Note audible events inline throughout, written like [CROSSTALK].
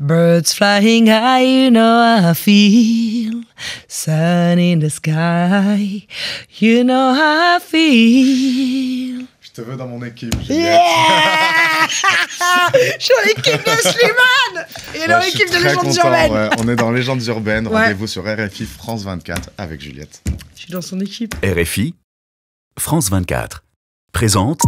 Birds flying high, you know how I feel. Sun in the sky, you know how I feel. Je te veux dans mon équipe. Yeah! je [LAUGHS] suis en équipe de Slimane! Et dans l'équipe de Légendes urbaines. On est dans Légendes urbaines. Rendez-vous sur RFI France 24 avec Juliette. Je suis dans son équipe. RFI France 24 présente.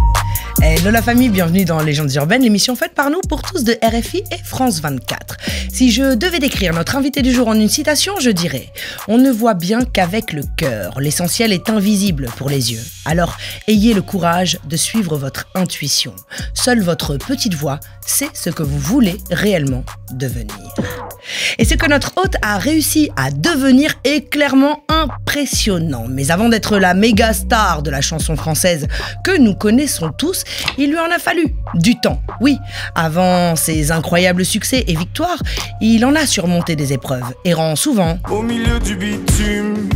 Hello la famille, bienvenue dans Légendes urbaines, l'émission faite par nous pour tous de RFI et France 24. Si je devais décrire notre invité du jour en une citation, je dirais On ne voit bien qu'avec le cœur, l'essentiel est invisible pour les yeux. Alors ayez le courage de suivre votre intuition. Seule votre petite voix c'est ce que vous voulez réellement devenir. Et ce que notre hôte a réussi à devenir est clairement impressionnant. Mais avant d'être la méga star de la chanson française que nous connaissons tous, il lui en a fallu du temps. Oui, avant ses incroyables succès et victoires, il en a surmonté des épreuves, et rend souvent au milieu du bitume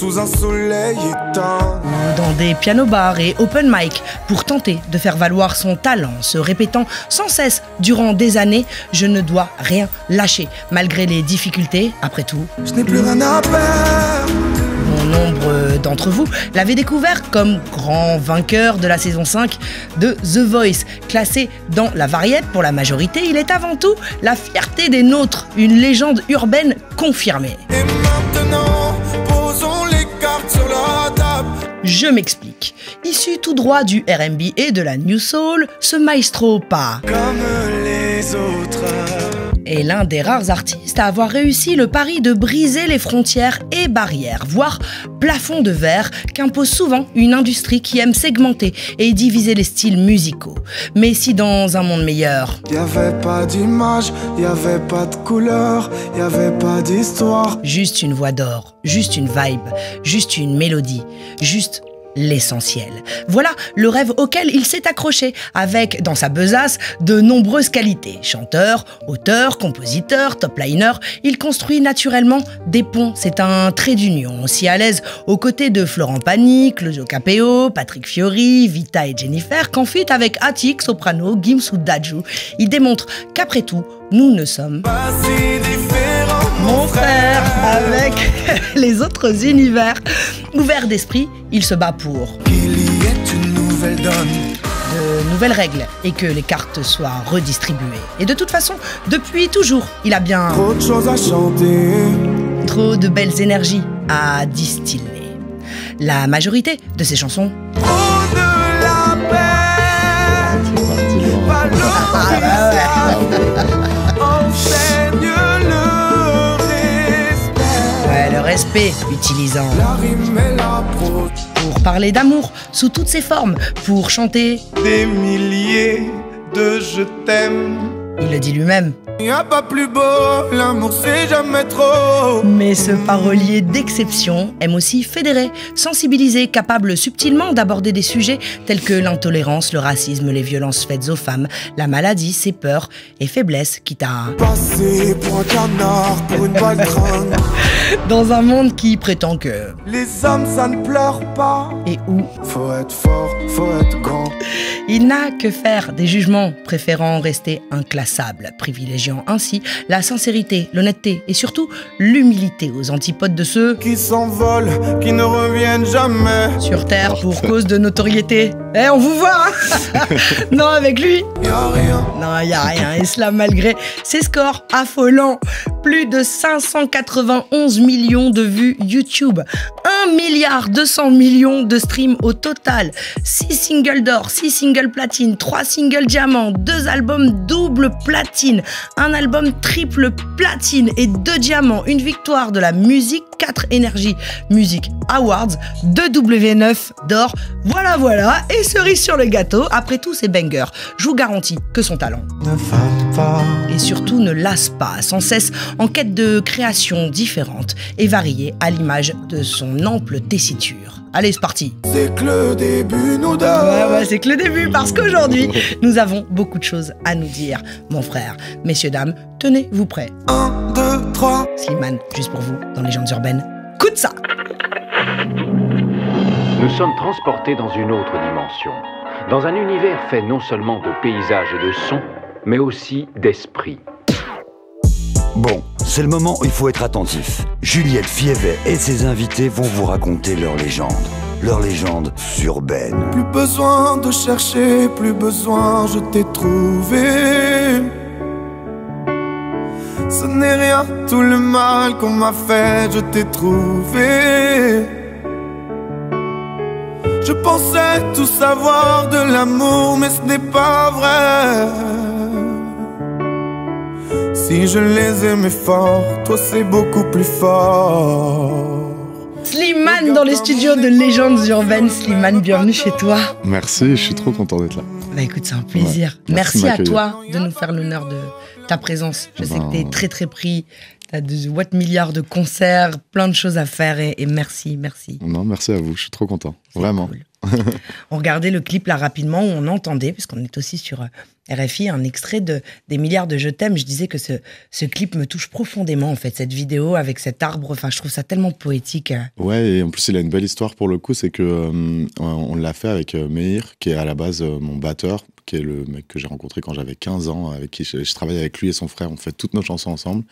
sous un soleil éteint. Dans des pianos-bars et open mic pour tenter de faire valoir son talent, se répétant sans cesse durant des années Je ne dois rien lâcher, malgré les difficultés, après tout. Je n'ai plus rien à perdre nombre d'entre vous l'avez découvert comme grand vainqueur de la saison 5 de The Voice. Classé dans la variette pour la majorité, il est avant tout la fierté des nôtres, une légende urbaine confirmée. Et maintenant... Je m'explique. Issu tout droit du RB et de la New Soul, ce maestro pas. Comme les autres est l'un des rares artistes à avoir réussi le pari de briser les frontières et barrières, voire plafonds de verre qu'impose souvent une industrie qui aime segmenter et diviser les styles musicaux. Mais si dans un monde meilleur... n'y avait pas d'image, n'y avait pas de couleur, y avait pas d'histoire. Juste une voix d'or, juste une vibe, juste une mélodie, juste l'essentiel. Voilà le rêve auquel il s'est accroché, avec dans sa besace de nombreuses qualités. Chanteur, auteur, compositeur, topliner, il construit naturellement des ponts. C'est un trait d'union, aussi à l'aise aux côtés de Florent Pagny, Claudio Capeo, Patrick Fiori, Vita et Jennifer, qu'en avec Attic, Soprano, Gims ou Daju. Il démontre qu'après tout, nous ne sommes pas avec [LAUGHS] les autres univers. Ouvert d'esprit, il se bat pour. Qu'il y ait une nouvelle donne de nouvelles règles et que les cartes soient redistribuées. Et de toute façon, depuis toujours, il a bien trop de choses à chanter, trop de belles énergies à distiller. La majorité de ses chansons. respect, utilisant la rime et la pour parler d'amour sous toutes ses formes, pour chanter des milliers de je t'aime il le dit lui-même. n'y a pas plus beau, l'amour c'est jamais trop. Mais ce parolier d'exception aime aussi fédérer, sensibiliser, capable subtilement d'aborder des sujets tels que l'intolérance, le racisme, les violences faites aux femmes, la maladie, ses peurs et faiblesses, quitte à. Passer pour un pour une [LAUGHS] Dans un monde qui prétend que. Les hommes ça ne pleure pas. Et où. Faut être fort, faut être grand. Il n'a que faire des jugements, préférant rester un classique privilégiant ainsi la sincérité, l'honnêteté et surtout l'humilité aux antipodes de ceux qui s'envolent, qui ne reviennent jamais sur Terre pour cause de notoriété. Eh, on vous voit hein [LAUGHS] Non, avec lui y a rien. Non, y a rien. Et cela malgré ses scores affolants. Plus de 591 millions de vues YouTube, 1 milliard 200 millions de streams au total, 6 singles d'or, 6 singles platine, 3 singles diamants, 2 albums double platine, un album triple platine et deux diamants, une victoire de la musique 4 Energy Music Awards, 2 W9 d'or. Voilà, voilà, et cerise sur le gâteau, après tout ces bangers, je vous garantis que son talent. Ne pas. Et surtout ne lasse pas, sans cesse en quête de créations différentes et variées à l'image de son ample tessiture. Allez, c'est parti. C'est que le début, nous deux. c'est que le début, parce qu'aujourd'hui, nous avons beaucoup de choses à nous dire, mon frère. Messieurs, dames, tenez-vous prêts. 1, 2, 3. Slimane, juste pour vous, dans les jambes urbaines urbaine. ça Nous sommes transportés dans une autre dimension, dans un univers fait non seulement de paysages et de sons, mais aussi d'esprit. Bon, c'est le moment où il faut être attentif. Juliette Fievet et ses invités vont vous raconter leur légende. Leur légende urbaine. Plus besoin de chercher, plus besoin, je t'ai trouvé ce n'est rien, tout le mal qu'on m'a fait, je t'ai trouvé. Je pensais tout savoir de l'amour, mais ce n'est pas vrai. Si je les aimais fort, toi c'est beaucoup plus fort. Slimane dans les studios de Légendes Urbaines. Slimane, bienvenue chez toi. Merci, je suis trop content d'être là. Bah, écoute, c'est un plaisir. Merci, à toi de nous faire l'honneur de ta présence. Je sais que ben, tu très très pris. T'as de what milliards de concerts, plein de choses à faire et, merci, merci. Non, merci à vous, je suis trop content, vraiment on regardait le clip là rapidement où on entendait, puisqu'on est aussi sur euh, RFI, un extrait de des milliards de Je t'aime. Je disais que ce, clip me touche profondément en fait, cette vidéo avec cet arbre. Enfin, je trouve ça tellement poétique. Hein. Ouais, et en plus il a une belle histoire pour le coup, c'est que euh, on l'a fait avec euh, Meir, qui est à la base mon batteur, qui est le mec que j'ai rencontré quand j'avais 15 ans, avec qui je, travaille avec lui et son frère. On fait toutes nos chansons ensemble.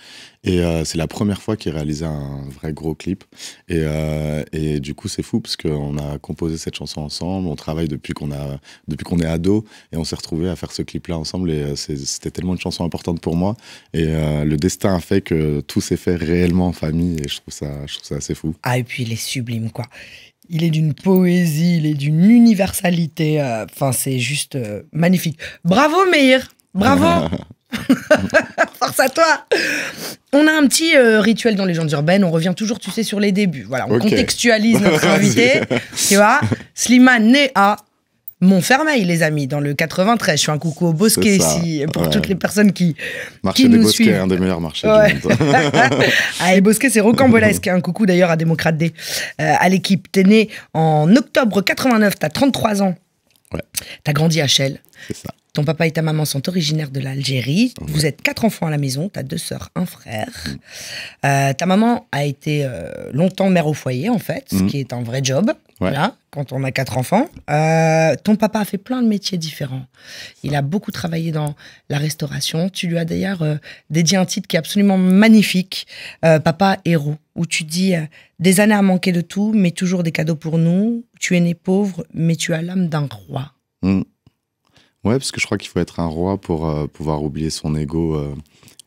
Et euh, c'est la première fois qu'il réalisait un vrai gros clip. Et, euh, et du coup, c'est fou parce qu'on a composé cette chanson ensemble. On travaille depuis qu'on a depuis qu'on est ado et on s'est retrouvé à faire ce clip-là ensemble. Et euh, c'était tellement une chanson importante pour moi. Et le destin a fait que tout s'est fait réellement en famille. Et je trouve ça, je trouve ça assez fou. Ah et puis il est sublime quoi il est d'une poésie, il est d'une universalité. Euh, enfin, c'est juste euh, magnifique. Bravo, Meir Bravo [LAUGHS] Force à toi On a un petit euh, rituel dans les gens urbaines. On revient toujours, tu sais, sur les débuts. Voilà, on contextualise notre [LAUGHS] invité. tu vois Slimane né Montfermeil, les amis, dans le 93. Je suis un coucou au Bosquet, ici, pour toutes les personnes qui, marché des Bosquets, un des meilleurs marchés du monde. [LAUGHS] [LAUGHS] ah, les c'est rocambolesque. Hein. Un coucou d'ailleurs à Démocrate D, euh, à l'équipe. T'es né en octobre 89, t'as 33 ans. Ouais. T'as grandi à Chelles. C'est ça. Ton papa et ta maman sont originaires de l'Algérie. Vous êtes quatre enfants à la maison. Tu as deux sœurs, un frère. Euh, ta maman a été euh, longtemps mère au foyer, en fait, ce mhm. qui est un vrai job. Voilà, quand on a quatre enfants. Euh, ton papa a fait plein de métiers différents. Il a beaucoup travaillé dans la restauration. Tu lui as d'ailleurs dédié un titre qui est absolument magnifique, Papa héros, où tu dis des années à manquer de tout, mais toujours des cadeaux pour nous. Tu es né pauvre, mais tu as l'âme d'un roi. Mhm. Ouais, parce que je crois qu'il faut être un roi pour euh, pouvoir oublier son ego euh,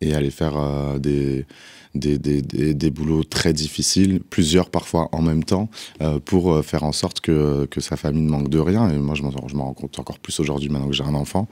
et aller faire euh, des, des, boulots très difficiles, plusieurs parfois en même temps, pour faire en sorte que, que, sa famille ne manque de rien. Et moi, je m'en rends compte encore plus aujourd'hui maintenant que j'ai un enfant.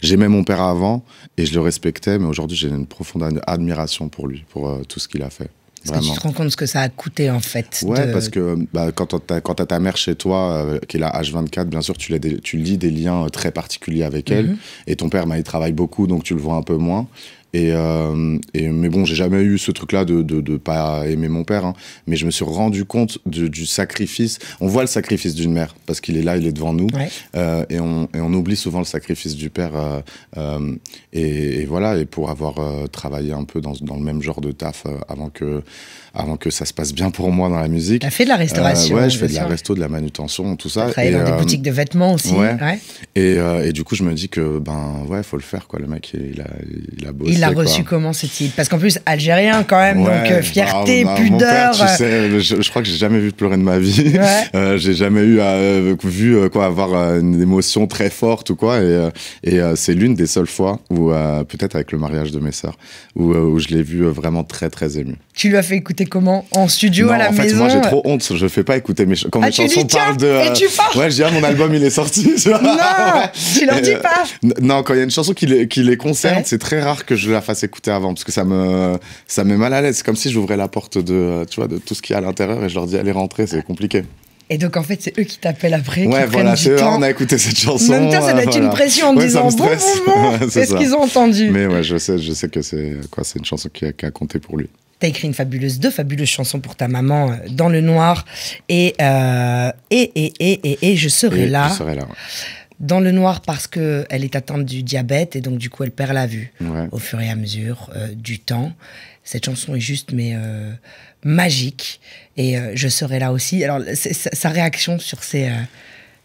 J'aimais mon père avant et je le respectais, mais aujourd'hui, j'ai une profonde admiration pour lui, pour tout ce qu'il a fait. Est-ce que tu te rends compte ce que ça a coûté en fait. Ouais, parce que bah, quand tu ta mère chez toi, euh, qui est là H24, bien sûr, tu, lis des liens euh, très particuliers avec elle. Mhm. Et ton père, bah, il travaille beaucoup, donc tu le vois un peu moins. Et, euh, et, mais bon, j'ai jamais eu ce truc-là de, de, de, pas aimer mon père, hein, mais je me suis rendu compte du sacrifice. On voit le sacrifice d'une mère parce qu'il est là, il est devant nous, euh, et, on, et, on, oublie souvent le sacrifice du père. Euh, euh et, et, voilà, et pour avoir euh, travaillé un peu dans, dans le même genre de taf euh, avant que avant que ça se passe bien pour moi dans la musique. Tu fait de la restauration. Euh, ouais, je fais de la resto, de la manutention, tout ça. Et dans des euh, boutiques de vêtements aussi. Ouais. Et, euh, et, du coup, je me dis que, ben ouais, faut le faire, quoi. Le mec, il a, il a bossé. Il l'a reçu comment c'est-il Parce qu'en plus, algérien quand même, donc fierté, pudeur. tu sais, je, crois que j'ai jamais vu pleurer de ma vie. [LAUGHS] j'ai jamais eu vu quoi avoir une émotion très forte ou quoi. Et, et c'est l'une des seules fois où, peut-être avec le mariage de mes sœurs, où, où je l'ai vu vraiment très très ému. Tu lui as fait écouter c'est comment En studio, à la en fait, Moi, j'ai trop euh honte. Je fais pas écouter mes chansons. Quand ah, mes chansons parlent de. Euh, tu Ouais, je dis, ah, mon album, il est sorti. non Tu leur dis euh, pas Non, quand il y a une chanson qui les, qui les concerne, c'est très rare que je la fasse écouter avant parce que ça me, ça met mal à l'aise. C'est comme si j'ouvrais la porte de, tu vois, de tout ce qu'il y a à l'intérieur et je leur dis, allez rentrer, c'est compliqué. Et donc en fait, c'est eux qui t'appellent après. Ouais, voilà, c'est eux, on a écouté cette chanson. En même temps, ça doit une pression en disant bon, [LAUGHS] c'est ce qu'ils ont entendu. Mais ouais, je sais, je sais que c'est quoi, c'est une chanson qui a, qui a compté pour lui. T'as écrit une fabuleuse, deux fabuleuses chansons pour ta maman euh, dans le noir. Et, euh, et, et, et, et, je serai là. Je serai là. Dans le noir parce que elle est atteinte du diabète et donc du coup elle perd la vue au fur et à mesure euh, du temps. Cette chanson est juste mais euh, magique et je serai là aussi. Alors sa réaction sur ces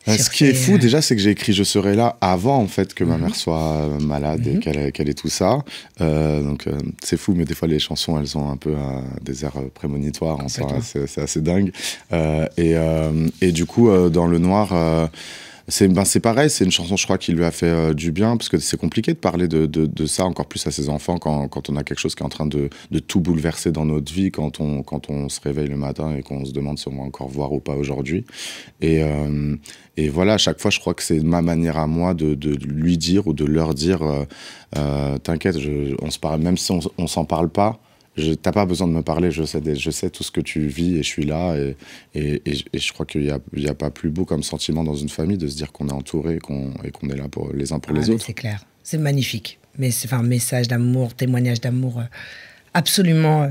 euh, ce qui est fou euh, déjà, c'est que j'ai écrit Je serai là avant en fait que ma mhm. mère soit euh, malade et mhm. qu'elle ait tout ça. Euh, donc c'est fou, mais des fois les chansons elles ont un peu des airs prémonitoires. c'est assez dingue. Et, et, du coup, dans Le Noir, ben, c'est pareil, c'est une chanson, je crois, qui lui a fait euh, du bien, parce que c'est compliqué de parler de, de, ça encore plus à ses enfants quand, quand, on a quelque chose qui est en train de, de, tout bouleverser dans notre vie, quand on, quand on se réveille le matin et qu'on se demande si on va encore voir ou pas aujourd'hui. Et, euh, et, voilà, à chaque fois, je crois que c'est ma manière à moi de, lui dire ou de leur dire euh, T'inquiète, on se parle, même si on, on s'en parle pas, t'as pas besoin de me parler, je sais, je sais tout ce que tu vis et je suis là. Et, et, je crois qu'il n'y a, pas plus beau comme sentiment dans une famille de se dire qu'on est entouré qu'on, et qu'on est là pour les uns pour ah, les autres. C'est clair, c'est magnifique. Mais c'est un message d'amour, témoignage d'amour euh, absolument euh,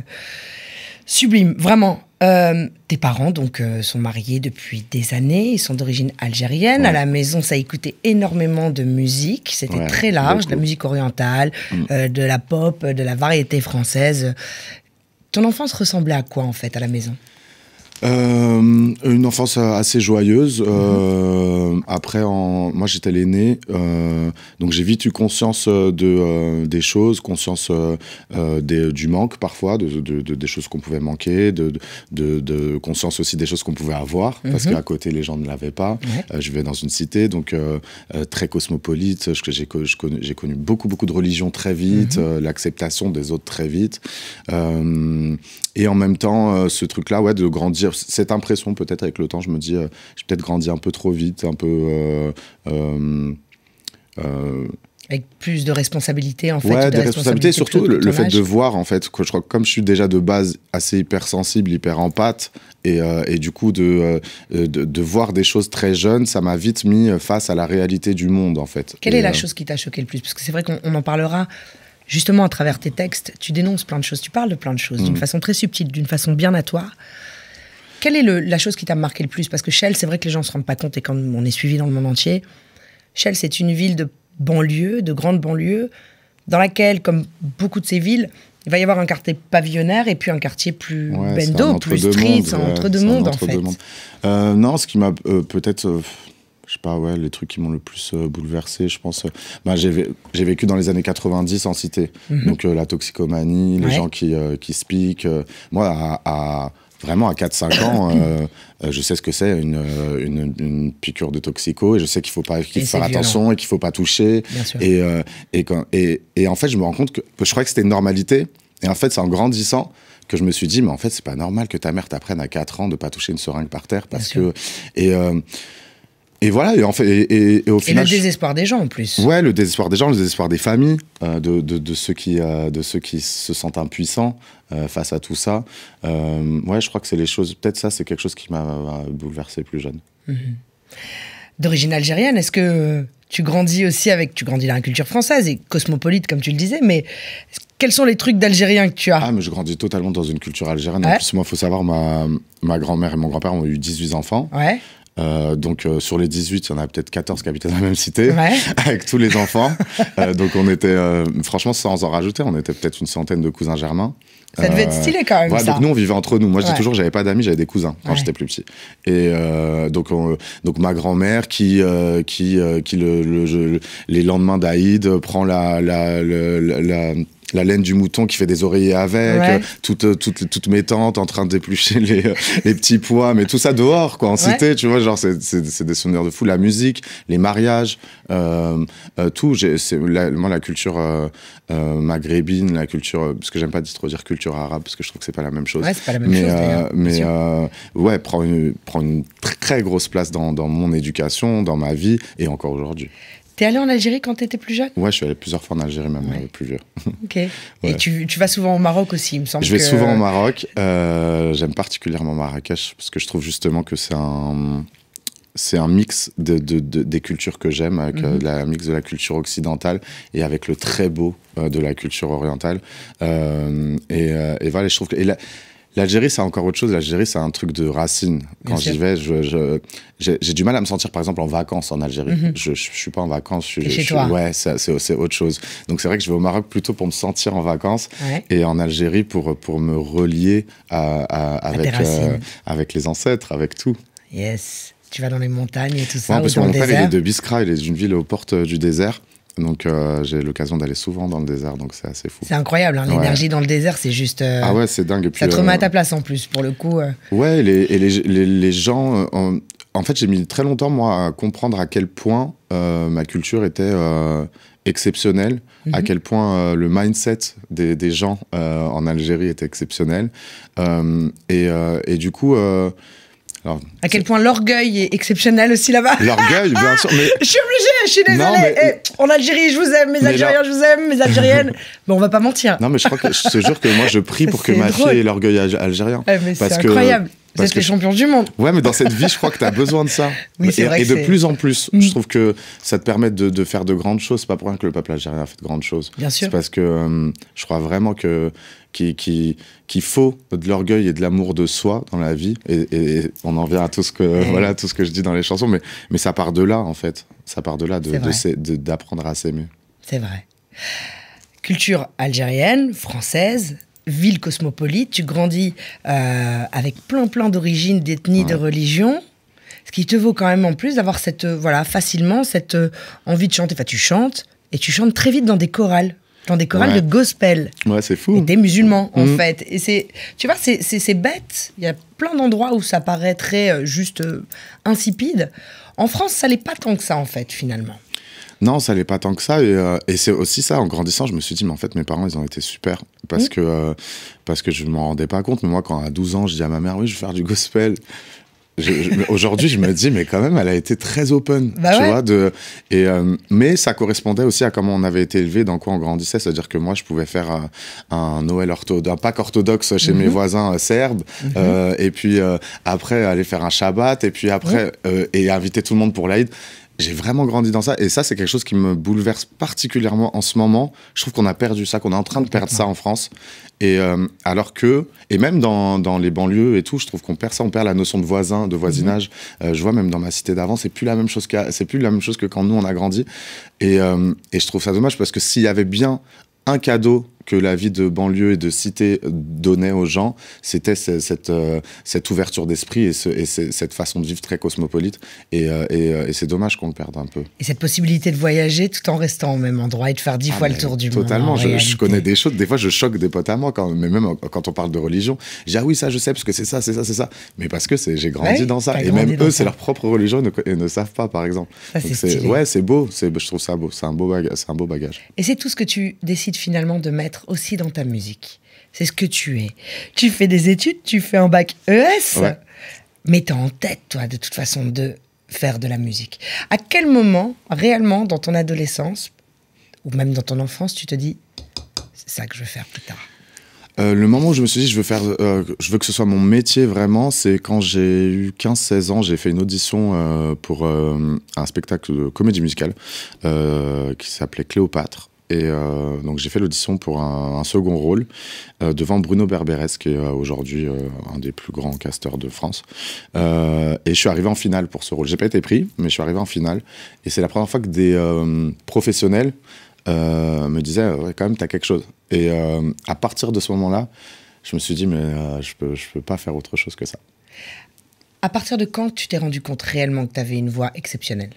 Sublime, vraiment. Euh, tes parents donc euh, sont mariés depuis des années, ils sont d'origine algérienne. À la maison, ça écoutait énormément de musique, c'était très large, de la musique orientale, mm. euh, de la pop, de la variété française. Ton enfance ressemblait à quoi en fait à la maison euh, une enfance assez joyeuse. Euh, après, en... moi j'étais l'aîné, euh, donc j'ai vite eu conscience de, des choses, conscience des, du manque parfois, de, des choses qu'on pouvait manquer, de, de, conscience aussi des choses qu'on pouvait avoir, parce mhm. qu'à côté les gens ne l'avaient pas. je vivais dans une cité, donc très cosmopolite, j'ai connu, connu, beaucoup, beaucoup de religions très vite, mhm. l'acceptation des autres très vite. et en même temps, ce truc-là, ouais, de grandir cette impression peut-être avec le temps, je me dis, euh, j'ai peut-être grandi un peu trop vite, un peu... Euh, euh, avec plus de responsabilités, en fait. Ouais, des responsabilités, surtout le, fait de voir, en fait, que je crois comme je suis déjà de base assez hypersensible, hyper empathe, et, et du coup, de, de, voir des choses très jeunes, ça m'a vite mis face à la réalité du monde, en fait. Quelle est la chose qui t'a choqué le plus Parce que c'est vrai qu'on en parlera justement à travers tes textes. Tu dénonces plein de choses, tu parles de plein de choses, d'une mm. façon très subtile, d'une façon bien à toi. Quelle est la chose qui t'a marqué le plus Parce que Shell, c'est vrai que les gens ne se rendent pas compte et quand on est suivi dans le monde entier, Shell, c'est une ville de banlieue, de grande banlieue, dans laquelle, comme beaucoup de ces villes, il va y avoir un quartier pavillonnaire et puis un quartier plus bendo, plus street, entre deux mondes, en fait. Euh, non, ce qui m'a euh, peut-être... Je euh, je sais pas, ouais, les trucs qui m'ont le plus bouleversé, je pense. Bah, j'ai vécu dans les années 90 en cité. Mhm. Donc la toxicomanie, les gens qui, qui se moi, à vraiment, à 4-5 ans, euh, euh, je sais ce que c'est euh, une, une, piqûre de toxico et je sais qu'il faut pas qu'il faire attention et qu'il faut pas toucher. Et, et, quand, et, en fait, je me rends compte que je croyais que c'était une normalité. Et en fait, c'est en grandissant que je me suis dit, mais en fait, c'est pas normal que ta mère t'apprenne à 4 ans de pas toucher une seringue par terre parce que et voilà, et, en fait, et, au final, le désespoir des gens en plus. Ouais, le désespoir des gens, le désespoir des familles, euh, de, de, ceux qui, euh, de ceux qui se sentent impuissants euh, face à tout ça. ouais, je crois que c'est les choses. Peut-être ça, c'est quelque chose qui m'a bouleversé plus jeune. Mhm. D'origine algérienne, est-ce que tu grandis aussi avec. Tu grandis dans la culture française et cosmopolite, comme tu le disais, mais quels sont les trucs d'Algérien que tu as Ah, mais je grandis totalement dans une culture algérienne. En plus, moi, il faut savoir, ma, ma grand-mère et mon grand-père ont eu 18 enfants. Ouais. Euh, donc euh, sur les 18, il y en a peut-être 14 qui habitaient dans la même cité, [LAUGHS] avec tous les enfants. [LAUGHS] euh, donc on était, euh, franchement, sans en rajouter, on était peut-être une centaine de cousins germains. Ça devait être stylé quand même. Euh, ouais, ça. Donc nous, on vivait entre nous. Moi, je dis toujours, j'avais pas d'amis, j'avais des cousins quand j'étais plus petit. Et donc, donc ma grand-mère qui, qui, qui le, le, les lendemains d'Aïd prend la, la, la, la la laine du mouton qui fait des oreillers avec, euh, euh, toutes, toutes, mes tantes en train d'éplucher euh, les, petits pois, mais tout ça dehors, quoi, en cité, tu vois, genre, c'est des souvenirs de fou. La musique, les mariages, tout. La, moi, la culture maghrébine, la culture, parce que j'aime pas trop dire culture arabe, parce que je trouve que c'est pas la même chose. pas la même mais, chose. mais ouais, prend une, prend une très, grosse place dans, dans mon éducation, dans ma vie et encore aujourd'hui. T'es allé en Algérie quand t'étais plus jeune Ouais, je suis allé plusieurs fois en Algérie, même euh, plus vieux. Ok. [LAUGHS] Et tu, vas souvent au Maroc aussi, il me semble. Je vais souvent au Maroc. Euh, j'aime particulièrement Marrakech parce que je trouve justement que c'est un c'est un mix de, de, des cultures que j'aime, avec le euh, mhm. la, mix de la culture occidentale et avec le très beau de la culture orientale. et, voilà, je trouve que. L'Algérie, c'est encore autre chose. L'Algérie, c'est un truc de racine. Quand j'y vais, j'ai, du mal à me sentir, par exemple, en vacances en Algérie. Mhm. je, ne suis pas en vacances. Je, chez Ouais, c'est, autre chose. Donc c'est vrai que je vais au Maroc plutôt pour me sentir en vacances et en Algérie pour, pour me relier euh, avec, les ancêtres, avec tout. Yes. Tu vas dans les montagnes et tout ça. mon de Biskra, il est d'une ville aux portes du désert. Donc euh, j'ai l'occasion d'aller souvent dans le désert, donc c'est assez fou. C'est incroyable, hein, l'énergie dans le désert, c'est juste. Euh, ah ouais, c'est dingue. ça te remet à ta euh, place en plus, pour le coup. Ouais, et les, les, les, gens. En, en fait, j'ai mis très longtemps, moi, à comprendre à quel point ma culture était exceptionnelle, à mhm. quel point le mindset des, des gens en Algérie était exceptionnel. Et, et, du coup à quel point l'orgueil est exceptionnel aussi là-bas. L'orgueil, bien sûr. je suis obligée, je suis désolée. Eh, en Algérie, je vous aime, mes Algériens, je vous aime, mes Algériennes. mais [LAUGHS] on va pas mentir. Non, mais je crois que je te jure que moi, je prie pour que ma fille ait l'orgueil algérien. Ah, c'est incroyable. Parce que, les du monde. Ouais, mais dans cette vie, je crois que tu as besoin de ça. [LAUGHS] Oui, et, vrai et de plus en plus. Je hmm. trouve que ça te permet de, faire de grandes choses. C'est pas pour rien que le peuple algérien a fait de grandes choses. Bien sûr. C'est parce que euh, je crois vraiment que qu'il qui, qui faut de l'orgueil et de l'amour de soi dans la vie. Et, on en vient à tout ce que, eh. voilà, tout ce que je dis dans les chansons. Mais, mais ça part de là, en fait. Ça part de là, d'apprendre de, à s'aimer. C'est vrai. Culture algérienne, française, ville cosmopolite, tu grandis euh, avec plein plein d'origines, d'ethnies, de religions, ce qui te vaut quand même en plus d'avoir cette euh, voilà facilement cette euh, envie de chanter. Enfin, tu chantes et tu chantes très vite dans des chorales, dans des chorales de gospel. Ouais, c'est fou. des musulmans en mm. fait. Et c'est, tu vois, c'est bête. Il y a plein d'endroits où ça paraît très juste insipide. En France, ça n'est pas tant que ça en fait finalement. Non, ça n'est pas tant que ça. Euh, et, c'est aussi ça, en grandissant, je me suis dit, mais en fait, mes parents, ils ont été super. Parce, mmh. que, je euh, parce que je m'en rendais pas compte. Mais moi, quand à 12 ans, je dis à ma mère, oui, je vais faire du gospel. Aujourd'hui, je me dis, mais quand même, elle a été très open, bah et, euh, mais ça correspondait aussi à comment on avait été élevé, dans quoi on grandissait. C'est-à-dire que moi, je pouvais faire un Noël orthodoxe, un orthodoxe chez mes mmh. voisins serbes, mmh. et puis après aller faire un Shabbat, et puis après, et inviter tout le monde pour l'Aïd. J'ai vraiment grandi dans ça. Et ça, c'est quelque chose qui me bouleverse particulièrement en ce moment. Je trouve qu'on a perdu ça, qu'on est en train de perdre ça en France. Et euh, alors que, et même dans, les banlieues et tout, je trouve qu'on perd ça, on perd la notion de voisin, de voisinage. Mm-hmm. Euh, je vois même dans ma cité d'avant, c'est plus la même chose c'est plus la même chose que quand nous on a grandi. Et, euh, et je trouve ça dommage parce que s'il y avait bien un cadeau que la vie de banlieue et de cité donnait aux gens, c'était cette, euh, cette, ouverture d'esprit et, cette façon de vivre très cosmopolite. Euh, euh, et, c'est dommage qu'on le perde un peu. Et cette possibilité de voyager tout en restant au même endroit et de faire dix ah, fois le tour du monde. Totalement, je, connais des choses. Des fois, je choque des potes à moi, quand, mais même quand on parle de religion. J'ai ah oui, ça, je sais, parce que c'est ça, c'est ça, c'est ça. Mais parce que j'ai grandi dans ça. Et même eux, c'est leur propre religion ne, et ne, savent pas, par exemple. c'est ouais, c'est beau. Je trouve ça beau. C'est un, beau un beau bagage. Et c'est tout ce que tu décides finalement de mettre aussi dans ta musique. C'est ce que tu es. Tu fais des études, tu fais un bac ES, mais t'as en tête, toi, de toute façon, de faire de la musique. À quel moment, réellement, dans ton adolescence, ou même dans ton enfance, tu te dis, c'est ça que je veux faire plus tard euh, le moment où je me suis dit je veux faire euh, je veux que ce soit mon métier vraiment c'est quand j'ai eu 15 16 ans j'ai fait une audition euh, pour un spectacle de comédie musicale qui s'appelait Cléopâtre et euh, donc j'ai fait l'audition pour un, second rôle euh, devant Bruno Berberes qui est euh, aujourd'hui un des plus grands casteurs de France. et je suis arrivé en finale pour ce rôle. J'ai pas été pris, mais je suis arrivé en finale. Et c'est la première fois que des professionnels me disaient quand même t'as quelque chose. Et à partir de ce moment-là, je me suis dit mais je peux peux pas faire autre chose que ça. À partir de quand tu t'es rendu compte réellement que tu avais une voix exceptionnelle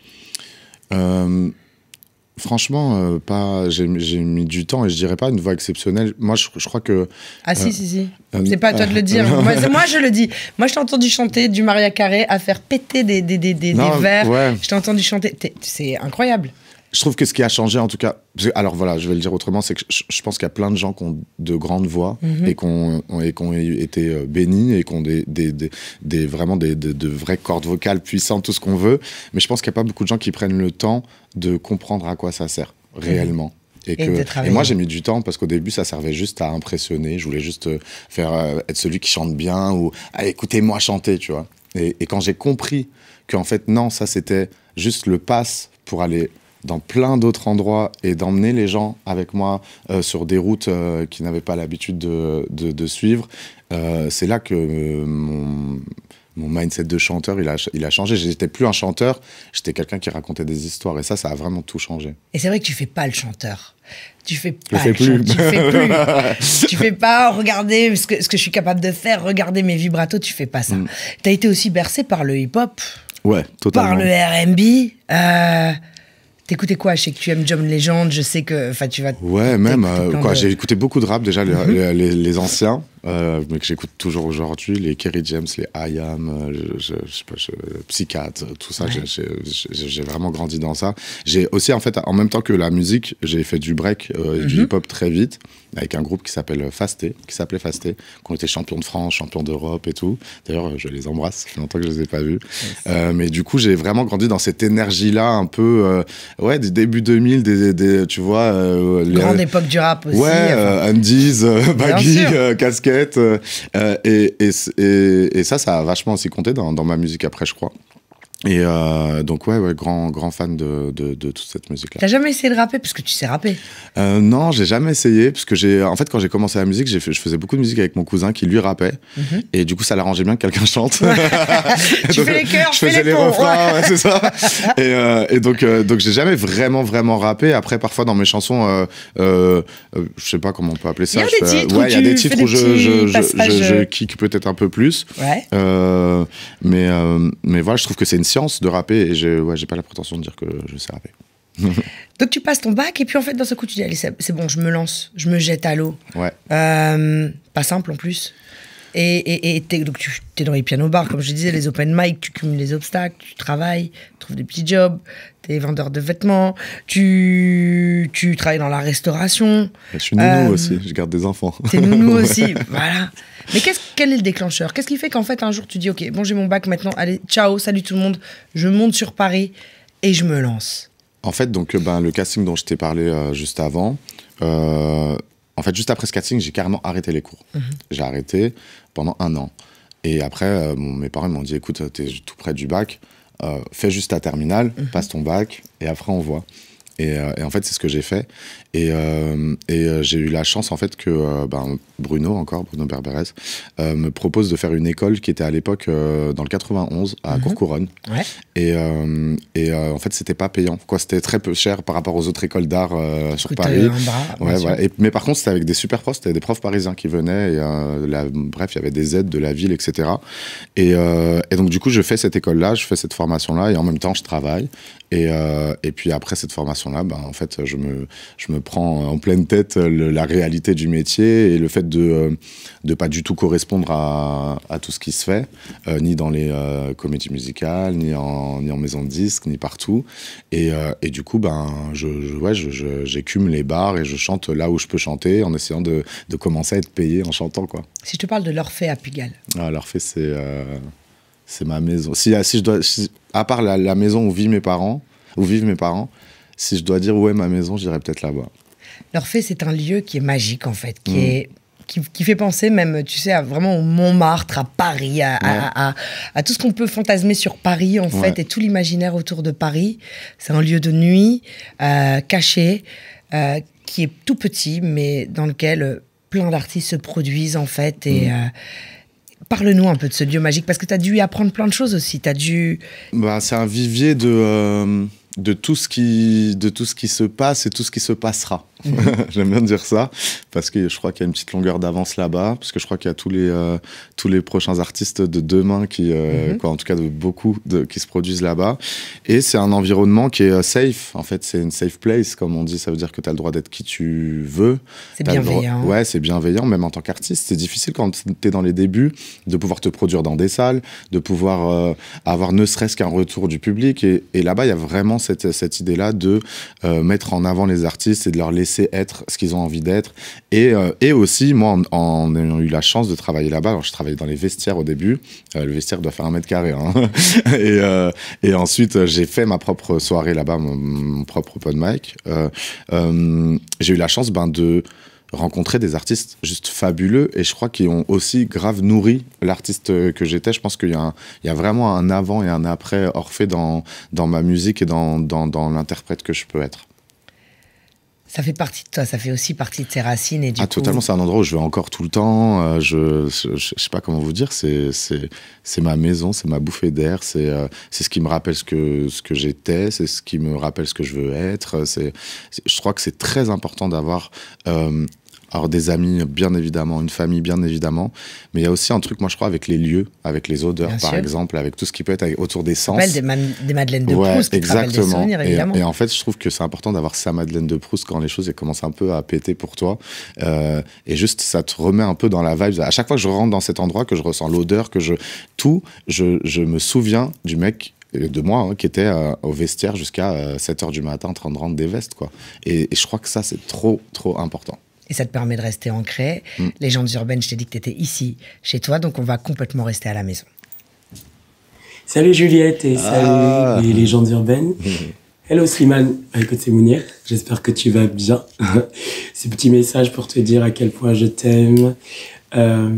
Franchement, euh, pas. J'ai mis du temps et je dirais pas une voix exceptionnelle. Moi, je, crois que. Ah si euh, si si. Euh, c'est pas à toi de le dire. [LAUGHS] moi, je le dis. Moi, je t'ai entendu chanter du Maria Carré à faire péter des des verres. Je t'ai entendu chanter. c'est incroyable je trouve que ce qui a changé, en tout cas, alors voilà, je vais le dire autrement, c'est que je, pense qu'il y a plein de gens qui ont de grandes voix mhm. et qui ont, été euh, bénis et qui ont des, des, vraiment des, de, vraies cordes vocales puissantes, tout ce qu'on veut. Mais je pense qu'il n'y a pas beaucoup de gens qui prennent le temps de comprendre à quoi ça sert mhm. réellement. Et, moi j'ai mis du temps parce qu'au début ça servait juste à impressionner je voulais juste euh, faire euh, être celui qui chante bien ou ah, écoutez-moi chanter tu vois et, et quand j'ai compris qu'en fait non ça c'était juste le pass pour aller dans plein d'autres endroits et d'emmener les gens avec moi euh, sur des routes euh, qu'ils n'avaient pas l'habitude de, suivre. Euh, c'est là que mon, mindset de chanteur, il a, il a changé. J'étais plus un chanteur, j'étais quelqu'un qui racontait des histoires. Et ça, ça a vraiment tout changé. Et c'est vrai que tu fais pas le chanteur. Tu fais pas. Fais plus. Tu fais plus. [LAUGHS] tu fais pas regarder ce que, je suis capable de faire, regarder mes vibratos, tu fais pas ça. Mm. Tu as été aussi bercé par le hip-hop. Ouais, totalement. Par le RB. T'écoutais quoi Je sais que tu aimes John Legend, je sais que. tu vas. Ouais, même. Euh, quoi, J'ai écouté beaucoup de rap déjà, mhm. les, les, anciens, euh, mais que j'écoute toujours aujourd'hui. Les Kerry James, les I euh, je, je, tout ça. J'ai vraiment grandi dans ça. J'ai aussi, en fait, en même temps que la musique, j'ai fait du break du mhm. hip-hop très vite avec un groupe qui s'appelle Fasté, qui s'appelait Fasté, qui ont été champions de France, champions d'Europe et tout. D'ailleurs, je les embrasse, ça fait longtemps que je les ai pas vus. Euh, mais du coup, j'ai vraiment grandi dans cette énergie-là, un peu, euh, ouais, des débuts 2000, des, tu vois. Euh, Grande époque du rap aussi. Ouais, baggy, casquette. Et, et, et, et, ça, ça a vachement aussi compté dans, dans ma musique après, je crois. Et euh, donc ouais, ouais, grand grand fan de, de, toute cette musique-là. T'as jamais essayé de rapper parce que tu sais rapper euh, Non, j'ai jamais essayé parce que j'ai en fait quand j'ai commencé la musique, fait, je faisais beaucoup de musique avec mon cousin qui lui rappait mhm. et du coup ça l'arrangeait bien que quelqu'un [LAUGHS] chante. tu fais les chœurs, je faisais les, refrains, c'est ça. et, euh, donc donc j'ai jamais vraiment vraiment rappé. Après parfois dans mes chansons, je sais pas comment on peut appeler ça. Il y a des titres, ouais, y a des titres où je, je, kick peut-être un peu plus. mais mais voilà, je trouve que c'est une science de rapper et je ouais, j'ai pas la prétention de dire que je sais rapper. [LAUGHS] Donc tu passes ton bac et puis en fait dans ce coup tu dis allez c'est bon je me lance, je me jette à l'eau. Ouais. Euh, pas simple en plus. Et, et, donc tu es dans les piano bars, comme je disais, les open mic, tu cumules les obstacles, tu travailles, tu trouves des petits jobs, tu es vendeur de vêtements, tu, tu travailles dans la restauration. Bah, je suis nounou euh, aussi, je garde des enfants. T'es nounou [LAUGHS] aussi, voilà. Mais est quel est le déclencheur Qu'est-ce qui fait qu'en fait, un jour, tu dis, OK, bon, j'ai mon bac maintenant, allez, ciao, salut tout le monde, je monte sur Paris et je me lance En fait, donc, euh, ben, le casting dont je t'ai parlé euh, juste avant, euh, en fait, juste après ce casting, j'ai carrément arrêté les cours. Mhm. J'ai arrêté pendant un an. Et après, mes parents m'ont dit, écoute, t'es tout près du bac, fais juste ta terminale, mhm. passe ton bac, et après, on voit. Euh, et, en fait, c'est ce que j'ai fait. Et, euh, euh, j'ai eu la chance, en fait, que ben, Bruno, encore, Bruno Berberès, me propose de faire une école qui était à l'époque dans le 91 à mmh. Courcouronne. Et, en fait, c'était pas payant. Quoi, c'était très peu cher par rapport aux autres écoles d'art sur Paris. mais par contre, c'était avec des super profs, c'était des profs parisiens qui venaient. Et, bref, il y avait des aides de la ville, etc. Et, et donc, du coup, je fais cette école-là, je fais cette formation-là, et en même temps, je travaille. Et, euh, et, puis après cette formation-là, ben, en fait, je me, je me prends en pleine tête la réalité du métier et le fait de ne euh, pas du tout correspondre à, à, tout ce qui se fait, euh, ni dans les comédies musicales, ni en, ni en maison de disques, ni partout. Et, et du coup, ben, je, ouais, j'écume les bars et je chante là où je peux chanter en essayant de, de commencer à être payé en chantant. Quoi. Si je te parle de l'Orphée à Pigalle. Ah, L'Orphée, c'est, c'est ma maison. Si, ah, si je dois à part la, maison où vivent mes parents, où vivent mes parents, si je dois dire où est ma maison, j'irai peut-être là-bas. L'Orphée, c'est un lieu qui est magique en fait, qui mm. qui, fait penser même, tu sais, à vraiment au Montmartre, à Paris, à, tout ce qu'on peut fantasmer sur Paris, en fait, et tout l'imaginaire autour de Paris. C'est un lieu de nuit, euh, caché, euh, qui est tout petit, mais dans lequel euh, plein d'artistes se produisent, en fait, et, mm. Parle-nous un peu de ce lieu magique, parce que tu as dû y apprendre plein de choses aussi. As dû... Bah, c'est un vivier de, euh, de, tout ce qui, de tout ce qui se passe et tout ce qui se passera. [LAUGHS] J'aime bien dire ça parce que je crois qu'il y a une petite longueur d'avance là-bas, parce que je crois qu'il y a tous les euh, tous les prochains artistes de demain qui, euh, mhm. quoi, en tout cas de beaucoup de, qui se produisent là-bas. Et c'est un environnement qui est euh, safe. En fait, c'est une safe place, comme on dit. Ça veut dire que tu as le droit d'être qui tu veux. C'est bienveillant. Ouais, c'est bienveillant, même en tant qu'artiste. C'est difficile quand tu es dans les débuts de pouvoir te produire dans des salles, de pouvoir avoir ne serait-ce qu'un retour du public. Et, là-bas, il y a vraiment cette, cette idée-là de mettre en avant les artistes et de leur laisser c'est être ce qu'ils ont envie d'être. Et, euh, et, aussi, moi, en, ayant eu la chance de travailler là-bas, je travaillais dans les vestiaires au début. Euh, le vestiaire doit faire un mètre carré. Hein. [LAUGHS] et, euh, et, ensuite, j'ai fait ma propre soirée là-bas, mon, propre open mic. j'ai eu la chance ben, de rencontrer des artistes juste fabuleux et je crois qu'ils ont aussi grave nourri l'artiste que j'étais. Je pense qu'il y, y, a vraiment un avant et un après Orphée dans, dans ma musique et dans, dans l'interprète que je peux être. Ça fait partie de toi, ça fait aussi partie de tes racines et du ah, totalement, c'est un endroit où je vais encore tout le temps. Euh, je, ne sais pas comment vous dire, c'est c'est ma maison, c'est ma bouffée d'air, c'est euh, c'est ce qui me rappelle ce que ce que j'étais, c'est ce qui me rappelle ce que je veux être. C'est je crois que c'est très important d'avoir euh, des amis, bien évidemment, une famille, bien évidemment. Mais il y a aussi un truc, moi je crois, avec les lieux, avec les odeurs, par exemple, avec tout ce qui peut être autour des sens. Des, des madeleines de Proust, exactement. Et, en fait, je trouve que c'est important d'avoir sa madeleine de Proust quand les choses commencent un peu à péter pour toi. Euh, et juste, ça te remet un peu dans la vibe. À chaque fois que je rentre dans cet endroit, que je ressens l'odeur, que je tout, je, je me souviens du mec euh, de moi hein, qui était euh, au vestiaire jusqu'à 7h du matin en train de rendre des vestes quoi. et je crois que ça c'est trop trop important et ça te permet de rester ancré. Mm. Les gens urbaines, je t'ai dit que tu étais ici, chez toi, donc on va complètement rester à la maison. Salut Juliette et ah. salut les légendes urbaines. [LAUGHS] Hello Slimane, bah, écoute c'est Mounir, j'espère que tu vas bien. [LAUGHS] Ces petit message pour te dire à quel point je t'aime, euh,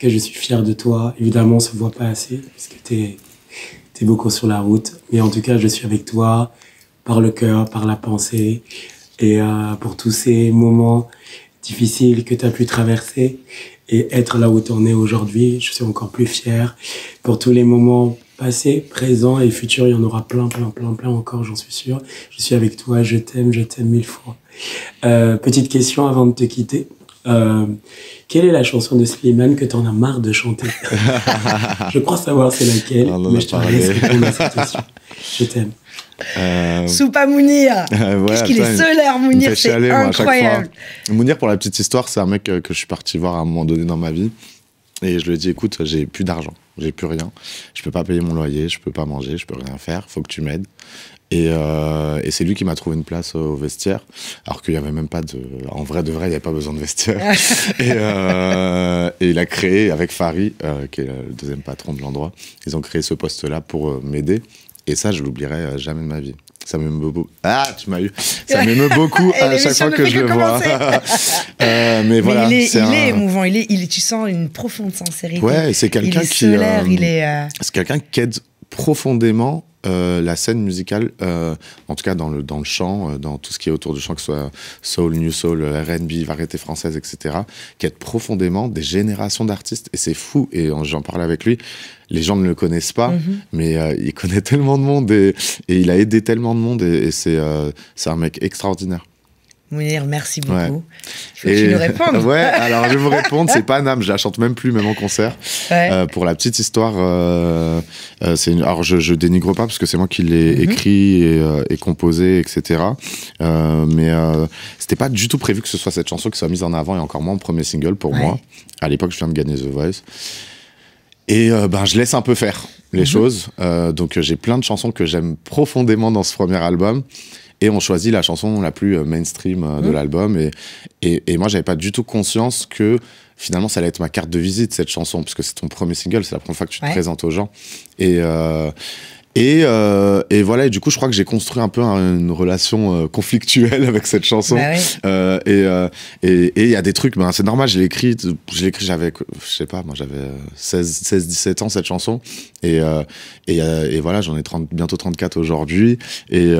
que je suis fier de toi. Évidemment on se voit pas assez parce que tu es, beaucoup sur la route, mais en tout cas je suis avec toi par le cœur, par la pensée et euh, pour tous ces moments Difficile que tu as pu traverser et être là où tu en es aujourd'hui. Je suis encore plus fier pour tous les moments passés, présents et futurs. Il y en aura plein, plein, plein, plein encore, j'en suis sûr. Je suis avec toi, je t'aime, je t'aime mille fois. Euh, petite question avant de te quitter. Euh, quelle est la chanson de Slimane que t'en as marre de chanter [LAUGHS] Je crois savoir c'est laquelle, mais je te laisse répondre à cette question. Je t'aime. Euh... Soupa Mounir. [LAUGHS] qu'il est solaire, Mounir, c'est incroyable. Mounir, pour la petite histoire, c'est un mec euh, que je suis parti voir à un moment donné dans ma vie. Et je lui ai dit, écoute, j'ai plus d'argent, j'ai plus rien. Je peux pas payer mon loyer, je peux pas manger, je peux rien faire, faut que tu m'aides. Et, euh, c'est lui qui m'a trouvé une place au vestiaire, alors qu'il y avait même pas de... En vrai, de vrai, il n'y avait pas besoin de vestiaire. [LAUGHS] Euh, et, il a créé, avec Fari, qui est le deuxième patron de l'endroit, ils ont créé ce poste-là pour m'aider et ça, je l'oublierai euh, jamais de ma vie. Ça m'émeut beaucoup. Ah, tu m'as eu. Ça m'émeut beaucoup à [LAUGHS] euh, chaque fois que je le vois. [LAUGHS] Euh, mais, voilà. Il est, il est émouvant. Il est, il tu sens une profonde sincérité. Ouais, c'est quelqu'un qui. Solaire, il est. C'est quelqu'un qui aide profondément euh, la scène musicale, euh, en tout cas dans le, dans le chant, euh, dans tout ce qui est autour du chant, que ce soit soul, new soul, RB, variété française, etc., qui est profondément des générations d'artistes. Et c'est fou. Et j'en parle avec lui. Les gens ne le connaissent pas, mhm. mais il connaît [LAUGHS] tellement de monde et, il a aidé tellement de monde. Et, et c'est un mec extraordinaire merci beaucoup. Je Il faut [LAUGHS] alors je vais vous [LAUGHS] répondre, c'est pas Nam, je la chante même plus, même en concert. Euh, pour la petite histoire, euh, euh, alors je, dénigre pas parce que c'est moi qui l'ai mhm. écrit et, composé, etc. mais c'était pas du tout prévu que ce soit cette chanson qui soit mise en avant et encore moins en premier single pour moi. À l'époque, je viens de gagner The Voice. Et ben, je laisse un peu faire les mhm. choses. donc, j'ai plein de chansons que j'aime profondément dans ce premier album et on choisit la chanson la plus euh, mainstream euh, de mmh. l'album. Et, et, moi, j'avais pas du tout conscience que finalement, ça allait être ma carte de visite, cette chanson, puisque c'est ton premier single, c'est la première fois que tu te présentes aux gens. Et, euh, et, euh, et voilà, et du coup, je crois que j'ai construit un peu une relation euh, conflictuelle [LAUGHS] avec cette chanson. Bah euh, euh et il y a des trucs, ben, c'est normal, je l'ai écrit, écrit j'avais, je sais pas, moi j'avais 16-17 euh, ans cette chanson. Et, euh, et, voilà, j'en ai 30, bientôt 34 aujourd'hui. Et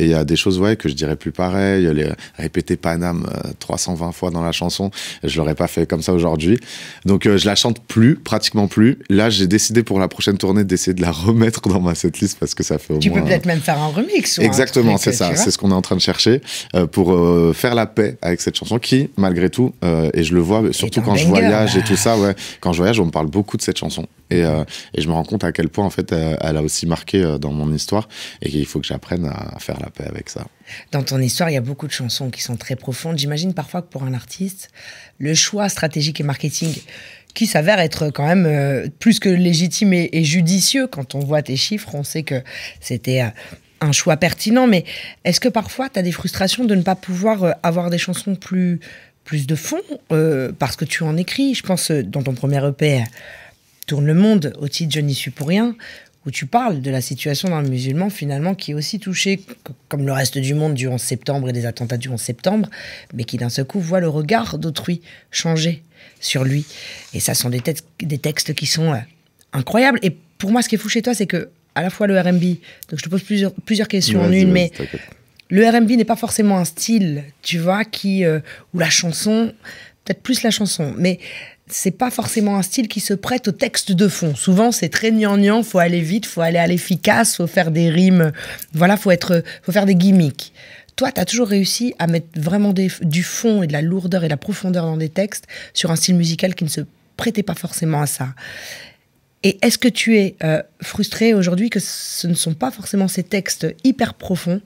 il y a des choses ouais, que je dirais plus pareil. Les, répéter Paname 320 fois dans la chanson, je l'aurais pas fait comme ça aujourd'hui. Donc je la chante plus, pratiquement plus. Là, j'ai décidé pour la prochaine tournée d'essayer de la remettre dans ma scène parce que ça fait au moins. Tu peux peut-être même faire un remix. Exactement, c'est ça. C'est ce qu'on est en train de chercher euh, pour euh, faire la paix avec cette chanson qui, malgré tout, euh, et je le vois surtout quand je voyage et tout ça, ouais, quand je voyage, on me parle beaucoup de cette chanson. Et, et je me rends compte à quel point, en fait, elle a aussi marqué dans mon histoire et qu'il faut que j'apprenne à faire la paix avec ça. Dans ton histoire, il y a beaucoup de chansons qui sont très profondes. J'imagine parfois que pour un artiste, le choix stratégique et marketing qui s'avère être quand même euh, plus que légitime et, judicieux. Quand on voit tes chiffres, on sait que c'était euh, un choix pertinent. Mais est-ce que parfois, tu as des frustrations de ne pas pouvoir euh, avoir des chansons plus, plus de fond parce que tu en écris Je pense, dans ton premier EP, Tourne le monde, au titre Je n'y suis pour rien, où tu parles de la situation d'un musulman finalement qui est aussi touché, comme le reste du monde, durant septembre et des attentats du 11 septembre, mais qui d'un seul coup voit le regard d'autrui changer sur lui. Et ça sont des, des textes qui sont euh, incroyables. Et pour moi, ce qui est fou chez toi, c'est que à la fois le RMB donc je te pose plusieurs, questions en une, mais le RMB n'est pas forcément un style, tu vois, qui, euh, ou la chanson, peut-être plus la chanson, mais c'est pas forcément un style qui se prête au texte de fond. Souvent, c'est très gnangnan, faut aller vite, faut aller à l'efficace, faut faire des rimes, voilà, faut être, faut faire des gimmicks. Toi, tu as toujours réussi à mettre vraiment du fond et de la lourdeur et de la profondeur dans des textes sur un style musical qui ne se prêtait pas forcément à ça. Et est-ce que tu es euh, frustré aujourd'hui que ce ne sont pas forcément ces textes hyper profonds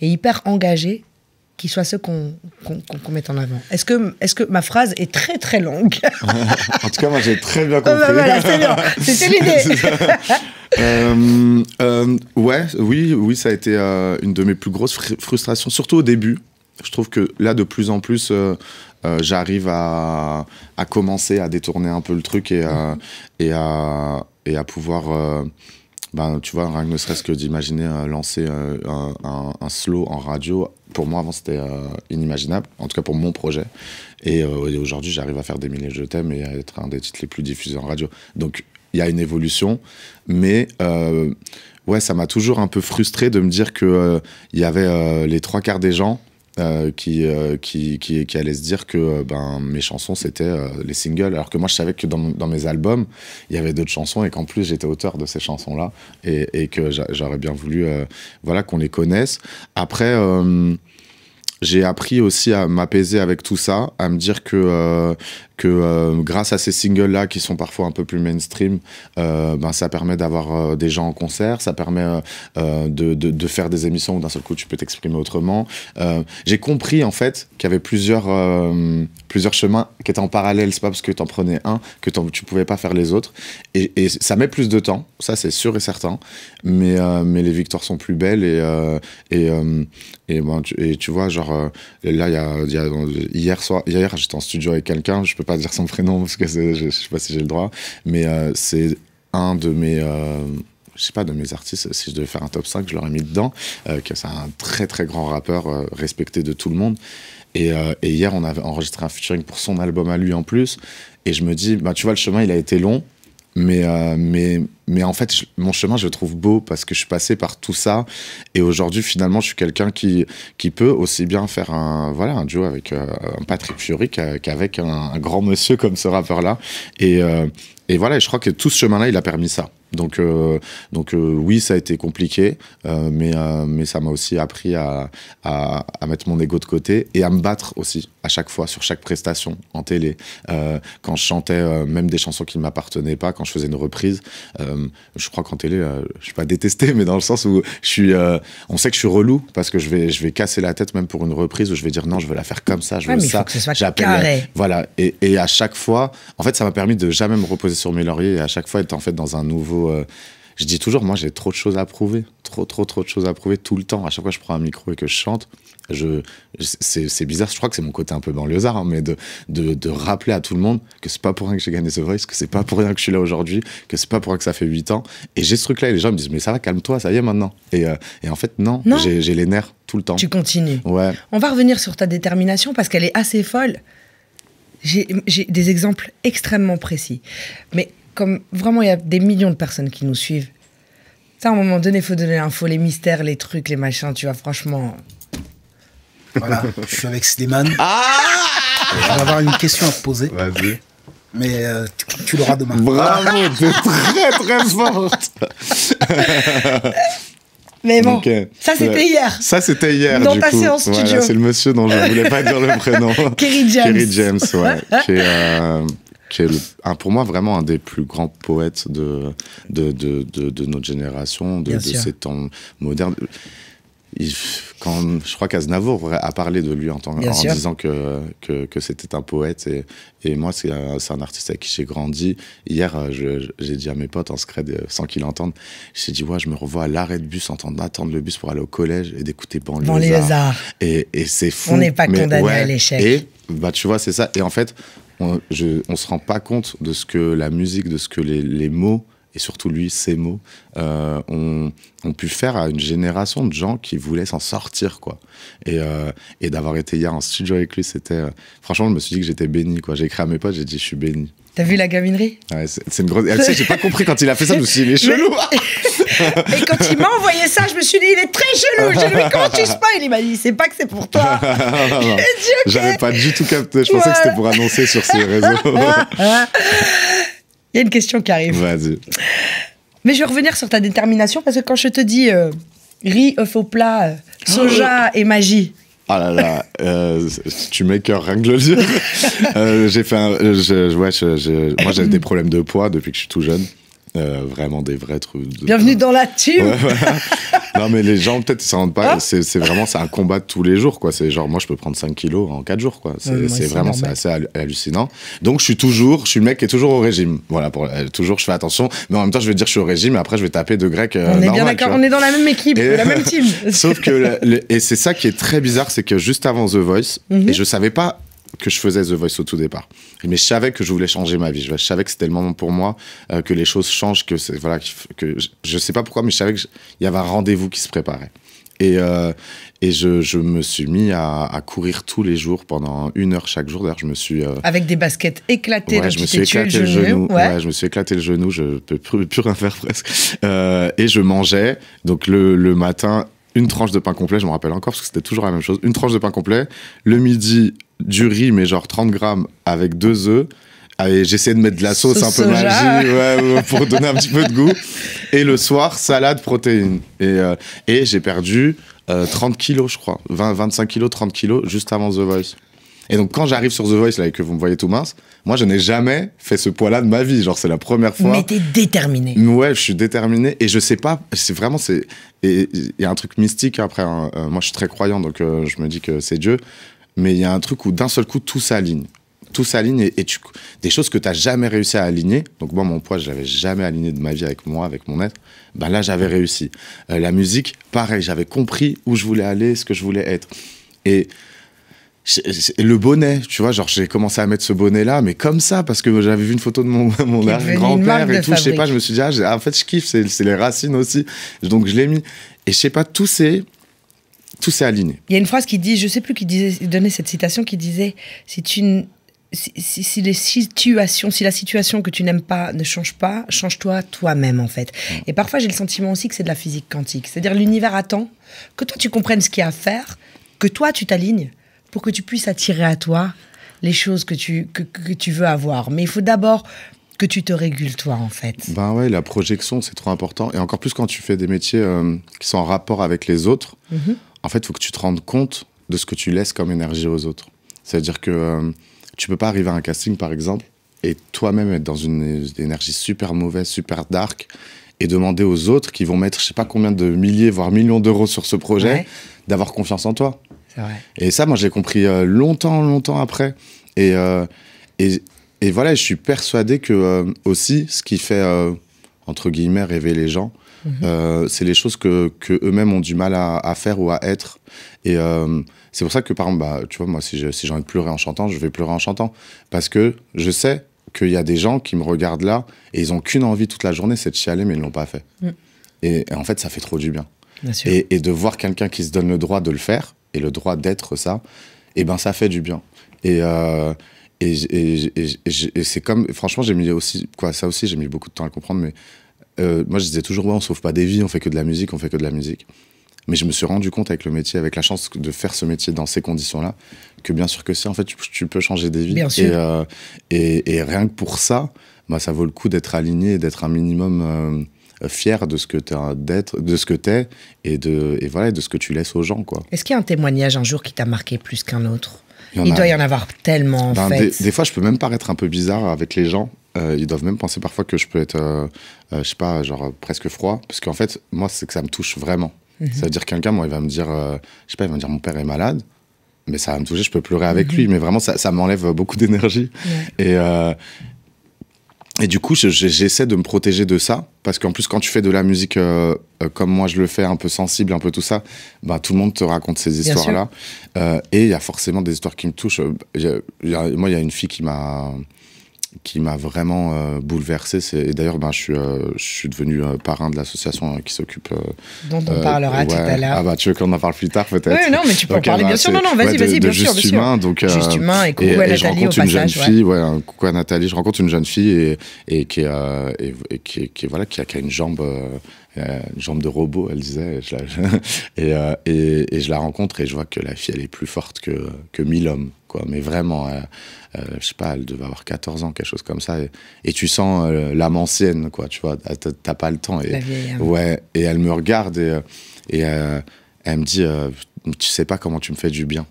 et hyper engagés qui soit ceux qu'on met en avant. Est-ce que, est que ma phrase est très très longue En tout cas, moi j'ai très bien compris. c'était l'idée. ouais, oui, oui, ça a été euh, une de mes plus grosses frustrations, surtout au début. Je trouve que là, de plus en plus, euh, euh, j'arrive à, à, commencer à détourner un peu le truc et, et, à, et à pouvoir ben, tu vois, rien ne serait-ce que d'imaginer euh, lancer euh, un, slow en radio, pour moi avant c'était euh, inimaginable, en tout cas pour mon projet. Et, aujourd'hui j'arrive à faire des milliers de thèmes et à être un des titres les plus diffusés en radio. Donc il y a une évolution, mais ouais, ça m'a toujours un peu frustré de me dire qu'il il y avait les trois quarts des gens euh, euh, qui, qui, qui, allait se dire que euh, ben, mes chansons, c'était les singles. Alors que moi, je savais que dans, dans mes albums, il y avait d'autres chansons et qu'en plus, j'étais auteur de ces chansons-là et, et, que j'aurais bien voulu voilà, qu'on les connaisse. Après, j'ai appris aussi à m'apaiser avec tout ça, à me dire que que euh, grâce à ces singles-là, qui sont parfois un peu plus mainstream, euh, ben, ça permet d'avoir euh, des gens en concert, ça permet de, de, faire des émissions où d'un seul coup tu peux t'exprimer autrement. J'ai compris en fait qu'il y avait plusieurs, plusieurs chemins qui étaient en parallèle, c'est pas parce que tu en prenais un que tu pouvais pas faire les autres. Et, ça met plus de temps, ça c'est sûr et certain, mais, mais les victoires sont plus belles et, et, et, ben, tu, et, tu, vois, genre là, il y a, hier soir, hier j'étais en studio avec quelqu'un, je peux pas dire son prénom parce que je, sais pas si j'ai le droit, mais euh, c'est un de mes. Euh, je sais pas, de mes artistes, si je devais faire un top 5, je l'aurais mis dedans, euh, que c'est un très très grand rappeur respecté de tout le monde. Et, et, hier, on avait enregistré un featuring pour son album à lui en plus. Et je me dis, bah, tu vois, le chemin, il a été long, mais, euh, mais, mais en fait, mon chemin, je le trouve beau parce que je suis passé par tout ça. Et aujourd'hui, finalement, je suis quelqu'un qui, qui peut aussi bien faire un, voilà, un duo avec euh, un Patrick Fury qu'avec un, grand monsieur comme ce rappeur-là. Et, euh, et voilà, je crois que tout ce chemin-là, il a permis ça. Donc, donc oui, ça a été compliqué, mais, mais ça m'a aussi appris à, à, à, mettre mon ego de côté et à me battre aussi à chaque fois sur chaque prestation en télé. Euh, quand je chantais euh, même des chansons qui ne m'appartenaient pas, quand je faisais une reprise, euh, je crois qu'en télé, je suis pas détesté, [LAUGHS] mais dans le sens où je suis, on sait que je suis relou parce que je vais, je vais casser la tête même pour une reprise où je vais dire non, je veux la faire comme ça, je veux ça. J'appelle. Voilà. Et, à chaque fois, en fait, ça m'a permis de jamais me reposer sur mes lauriers et à chaque fois être en fait dans un nouveau je dis toujours, moi j'ai trop de choses à prouver, trop trop trop de choses à prouver tout le temps. À chaque fois que je prends un micro et que je chante, c'est, bizarre, je crois que c'est mon côté un peu banlieusard, hein, mais de, rappeler à tout le monde que c'est pas pour rien que j'ai gagné ce Voice, que c'est pas pour rien que je suis là aujourd'hui, que c'est pas pour rien que ça fait 8 ans. Et j'ai ce truc-là et les gens me disent, mais ça va, calme-toi, ça y est maintenant. Et, euh, en fait, non, J'ai, les nerfs tout le temps. Tu continues. On va revenir sur ta détermination parce qu'elle est assez folle. J'ai, des exemples extrêmement précis. Mais comme vraiment, il y a des millions de personnes qui nous suivent. Ça, à un moment donné, il faut donner l'info, les mystères, les trucs, les machins, tu vois, franchement. Voilà, je suis avec Slimane. Ah je vais avoir une question à te poser. Vas-y. Mais euh, tu, l'auras demain. Bravo, t'es très très forte. Mais bon, ça c'était hier. Ça c'était hier. Dans du ta coup. séance studio. c'est le monsieur dont je ne voulais pas dire le [LAUGHS] prénom. Kerry James. Kerry James, ouais. [LAUGHS] qui est, euh, pour moi vraiment un des plus grands poètes de, de, de, de notre génération, de, de ces temps modernes quand, je crois qu'Aznavour a parlé de lui en, en disant que, que, c'était un poète. Et, moi, euh, c'est un, artiste avec qui j'ai grandi. Hier, euh, j'ai dit à mes potes en secret, sans qu'ils l'entendent, j'ai dit Ouais, je me revois à l'arrêt de bus en train d'attendre le bus pour aller au collège et d'écouter Banlieusard. Et, et c'est fou. On n'est pas condamné à l'échec. Et bah, tu vois, c'est ça. Et en fait, on ne se rend pas compte de ce que la musique, de ce que les mots et surtout lui, ses mots, euh, ont, ont, pu faire à une génération de gens qui voulaient s'en sortir, quoi. Et, euh, et d'avoir été hier en studio avec lui, c'était... Euh, franchement, je me suis dit que j'étais béni, quoi. J'ai écrit à mes potes, j'ai dit « je suis béni ». T'as vu la gaminerie ouais, C'est une grosse... j'ai pas compris quand il a fait ça, je me suis dit « il est chelou hein. !» Et quand il m'a envoyé ça, je me suis dit « il est très chelou !» ai dit « comment tu spoil ?» Il m'a dit « c'est pas que c'est pour toi [LAUGHS] !» J'avais pas du tout capté, je pensais que c'était pour annoncer sur ses [LAUGHS] réseaux. Ah, ah. Il y a une question qui arrive. Vas-y. Mais je vais revenir sur ta détermination parce que quand je te dis euh, riz, œuf au plat, euh, soja oh. et magie. Oh là là, euh, tu m'écœures rien que le dire. [LAUGHS] j'ai fait un, je, ouais, moi, j'ai des problèmes de poids depuis que je suis tout jeune. Euh, vraiment des vrais trucs. Bienvenue dans la tube [LAUGHS] Non, mais les gens, peut-être, ils s'en rendent pas. Ah. c'est vraiment c'est un combat de tous les jours, quoi. C'est genre, moi, je peux prendre 5 kilos en 4 jours, quoi. C'est vraiment c'est assez hallucinant. Donc, je suis toujours, je suis le mec qui est toujours au régime. Voilà, pour, euh, toujours, je fais attention. Mais en même temps, je vais dire, je suis au régime, et après, je vais taper de grec. Euh, on est bien d'accord, on est dans la même équipe, la même [LAUGHS] team. Sauf que, et c'est ça qui est très bizarre, c'est que juste avant The Voice, mhm. et je savais pas que je faisais The Voice au tout départ. Mais je savais que je voulais changer ma vie. Je savais que c'était le moment pour moi, euh, que les choses changent, que c'est voilà, que je, ne sais pas pourquoi, mais je savais qu'il y avait un rendez-vous qui se préparait. Et, euh, et je, je, me suis mis à, courir tous les jours pendant une heure chaque jour. D'ailleurs, je me suis. Euh, Avec des baskets éclatées, je me suis éclaté le genou. je me suis éclaté le genou, je peux plus, plus rien faire presque. et je mangeais, donc le, le matin, une tranche de pain complet, je me rappelle encore parce que c'était toujours la même chose. Une tranche de pain complet, le midi, du riz, mais genre 30 grammes, avec deux œufs. J'essayais j'essaie de mettre de la sauce un peu magique [LAUGHS] pour donner un petit peu de goût. Et le soir, salade, protéines. Et, euh, j'ai perdu 30 euh, kilos, je crois. 20, 25 kilos, 30 kilos, juste avant The Voice. Et donc, quand j'arrive sur The Voice, là, et que vous me voyez tout mince, moi, je n'ai jamais fait ce poids-là de ma vie. Genre, c'est la première fois. Mais t'es déterminé. Ouais, je suis déterminé. Et je sais pas, c'est vraiment, c'est. Il y a un truc mystique après. Hein. Euh, moi, je suis très croyant, donc je me dis que c'est Dieu mais il y a un truc où d'un seul coup, tout s'aligne. Tout s'aligne et, des choses que tu n'as jamais réussi à aligner. Donc, moi, mon poids, je l'avais jamais aligné de ma vie avec moi, avec mon être. Ben là, j'avais réussi. Euh, la musique, pareil, j'avais compris où je voulais aller, ce que je voulais être. Et le bonnet, tu vois, genre j'ai commencé à mettre ce bonnet-là, mais comme ça, parce que j'avais vu une photo de mon, [LAUGHS] grand-père et tout, je sais pas, je me suis dit, ah, en fait, je kiffe, c'est les racines aussi, donc je l'ai mis. Et je sais pas, tous ces, tout s'est aligné. Il y a une phrase qui dit, je sais plus qui disait, donnait cette citation qui disait, si une si, si, les situations, si la situation que tu n'aimes pas ne change pas, change-toi toi-même en fait. Et parfois j'ai le sentiment aussi que c'est de la physique quantique, c'est-à-dire l'univers attend que toi tu comprennes ce qu'il y a à faire, que toi tu t'alignes pour que tu puisses attirer à toi les choses que tu que, tu veux avoir. Mais il faut d'abord que tu te régules toi en fait. Ben ouais, la projection c'est trop important et encore plus quand tu fais des métiers euh, qui sont en rapport avec les autres. Mm-hmm en fait, il faut que tu te rendes compte de ce que tu laisses comme énergie aux autres. C'est-à-dire que euh, tu peux pas arriver à un casting, par exemple, et toi-même être dans une énergie super mauvaise, super dark, et demander aux autres qui vont mettre je sais pas combien de milliers, voire millions d'euros sur ce projet, d'avoir confiance en toi. Et ça, moi, j'ai compris euh, longtemps, longtemps après. Euh, et, et, voilà, je suis persuadé que aussi, ce qui fait, entre guillemets, rêver les gens, euh, c'est les choses que, eux-mêmes ont du mal à, faire ou à être. Et euh, c'est pour ça que, par exemple, bah, tu vois, moi, si j'ai envie de pleurer en chantant, je vais pleurer en chantant. Parce que je sais qu'il y a des gens qui me regardent là et ils n'ont qu'une envie toute la journée, c'est de chialer, mais ils ne l'ont pas fait. Mm. Et, en fait, ça fait trop du bien. Et, de voir quelqu'un qui se donne le droit de le faire et le droit d'être ça, et eh ben ça fait du bien. Et. Euh, et, et c'est comme franchement j'ai mis aussi quoi ça aussi j'ai mis beaucoup de temps à comprendre mais euh, moi je disais toujours, on on sauve pas des vies, on fait que de la musique, on fait que de la musique. Mais je me suis rendu compte avec le métier, avec la chance de faire ce métier dans ces conditions-là, que bien sûr que si, en fait, tu, peux changer des vies. Euh, et, rien que pour ça, bah, ça vaut le coup d'être aligné, d'être un minimum euh, fier de ce que tu d'être, de ce que es et de et voilà, de ce que tu laisses aux gens, quoi. Est-ce qu'il y a un témoignage un jour qui t'a marqué plus qu'un autre il, doit y en avoir tellement. en ben, fait. des, fois, je peux même paraître un peu bizarre avec les gens. ils doivent même penser parfois que je peux être euh, je sais pas, genre euh, presque froid. Parce qu'en fait, moi, c'est que ça me touche vraiment. Mhm. Ça veut C'est-à-dire quelqu'un, moi, il va me dire, euh, je sais pas, il va me dire, mon père est malade. Mais ça va me toucher, je peux pleurer avec mhm. lui. Mais vraiment, ça, ça m'enlève beaucoup d'énergie. Et, et du coup, j'essaie de me protéger de ça. Parce qu'en plus, quand tu fais de la musique comme moi je le fais, un peu sensible, un peu tout ça, bah, tout le monde te raconte ces histoires-là. et il y a forcément des histoires qui me touchent. moi, il y a une fille qui m'a qui m'a vraiment euh, bouleversé. Et d'ailleurs, ben, je, suis, euh, je suis devenu euh, parrain de l'association euh, qui s'occupe. Dont on parlera tout à l'heure. Ah bah, tu veux qu'on en parle plus tard peut-être Oui, non, mais tu peux en parler, bah, bien sûr. Non, non, vas-y, vas-y, bien sûr. Juste bien humain, sûr. donc. juste humain, et coucou et, à Nathalie. Je rencontre une jeune fille, ouais, ouais coucou à Nathalie. Je rencontre une jeune fille et, et, qui, est, et qui, qui, voilà, qui, a, qui a une jambe une jambe de robot, elle disait. [LAUGHS] Euh, et je, la, rencontre et je vois que la fille, elle est plus forte que, que mille hommes. Quoi. Mais vraiment, euh, euh, je sais pas, elle devait avoir 14 ans, quelque chose comme ça. Et, tu sens l'âme ancienne, quoi, tu vois, t'as pas le temps. Et, Ouais, et elle me regarde et, elle me dit Tu sais pas comment tu me fais du bien.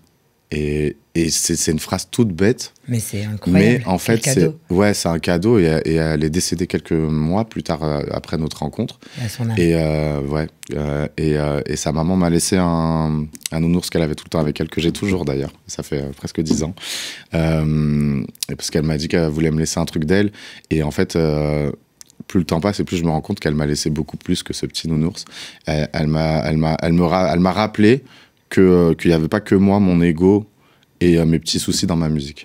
Et, c'est une phrase toute bête. Mais c'est incroyable. Mais en fait, c'est ouais, un cadeau. Et, elle est décédée quelques mois plus tard euh, après notre rencontre. Et, euh, ouais, euh, et, sa maman m'a laissé un, nounours qu'elle avait tout le temps avec elle, que j'ai toujours d'ailleurs. Ça fait presque dix ans. parce qu'elle m'a dit qu'elle voulait me laisser un truc d'elle. Et en fait plus le temps passe et plus je me rends compte qu'elle m'a laissé beaucoup plus que ce petit nounours. Elle, m'a, elle elle m'a rappelé euh, qu'il n'y avait pas que moi, mon ego et euh, mes petits soucis dans ma musique.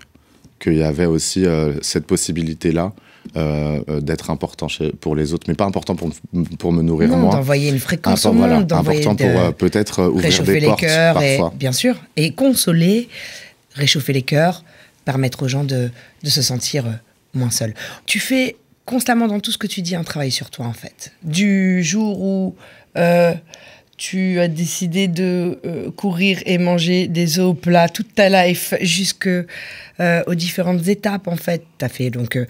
Qu'il y avait aussi euh, cette possibilité-là d'être important pour les autres, mais pas important pour, pour me nourrir non, moi. D'envoyer une fréquence importante, pour peut-être ouvrir des portes les cœurs parfois. bien sûr, et consoler, réchauffer les cœurs, permettre aux gens de, de se sentir moins seuls. Tu fais constamment dans tout ce que tu dis un travail sur toi en fait. Du jour où tu as décidé de euh, courir et manger des os au plat toute ta life jusque euh, aux différentes étapes en fait. Tu fait donc euh,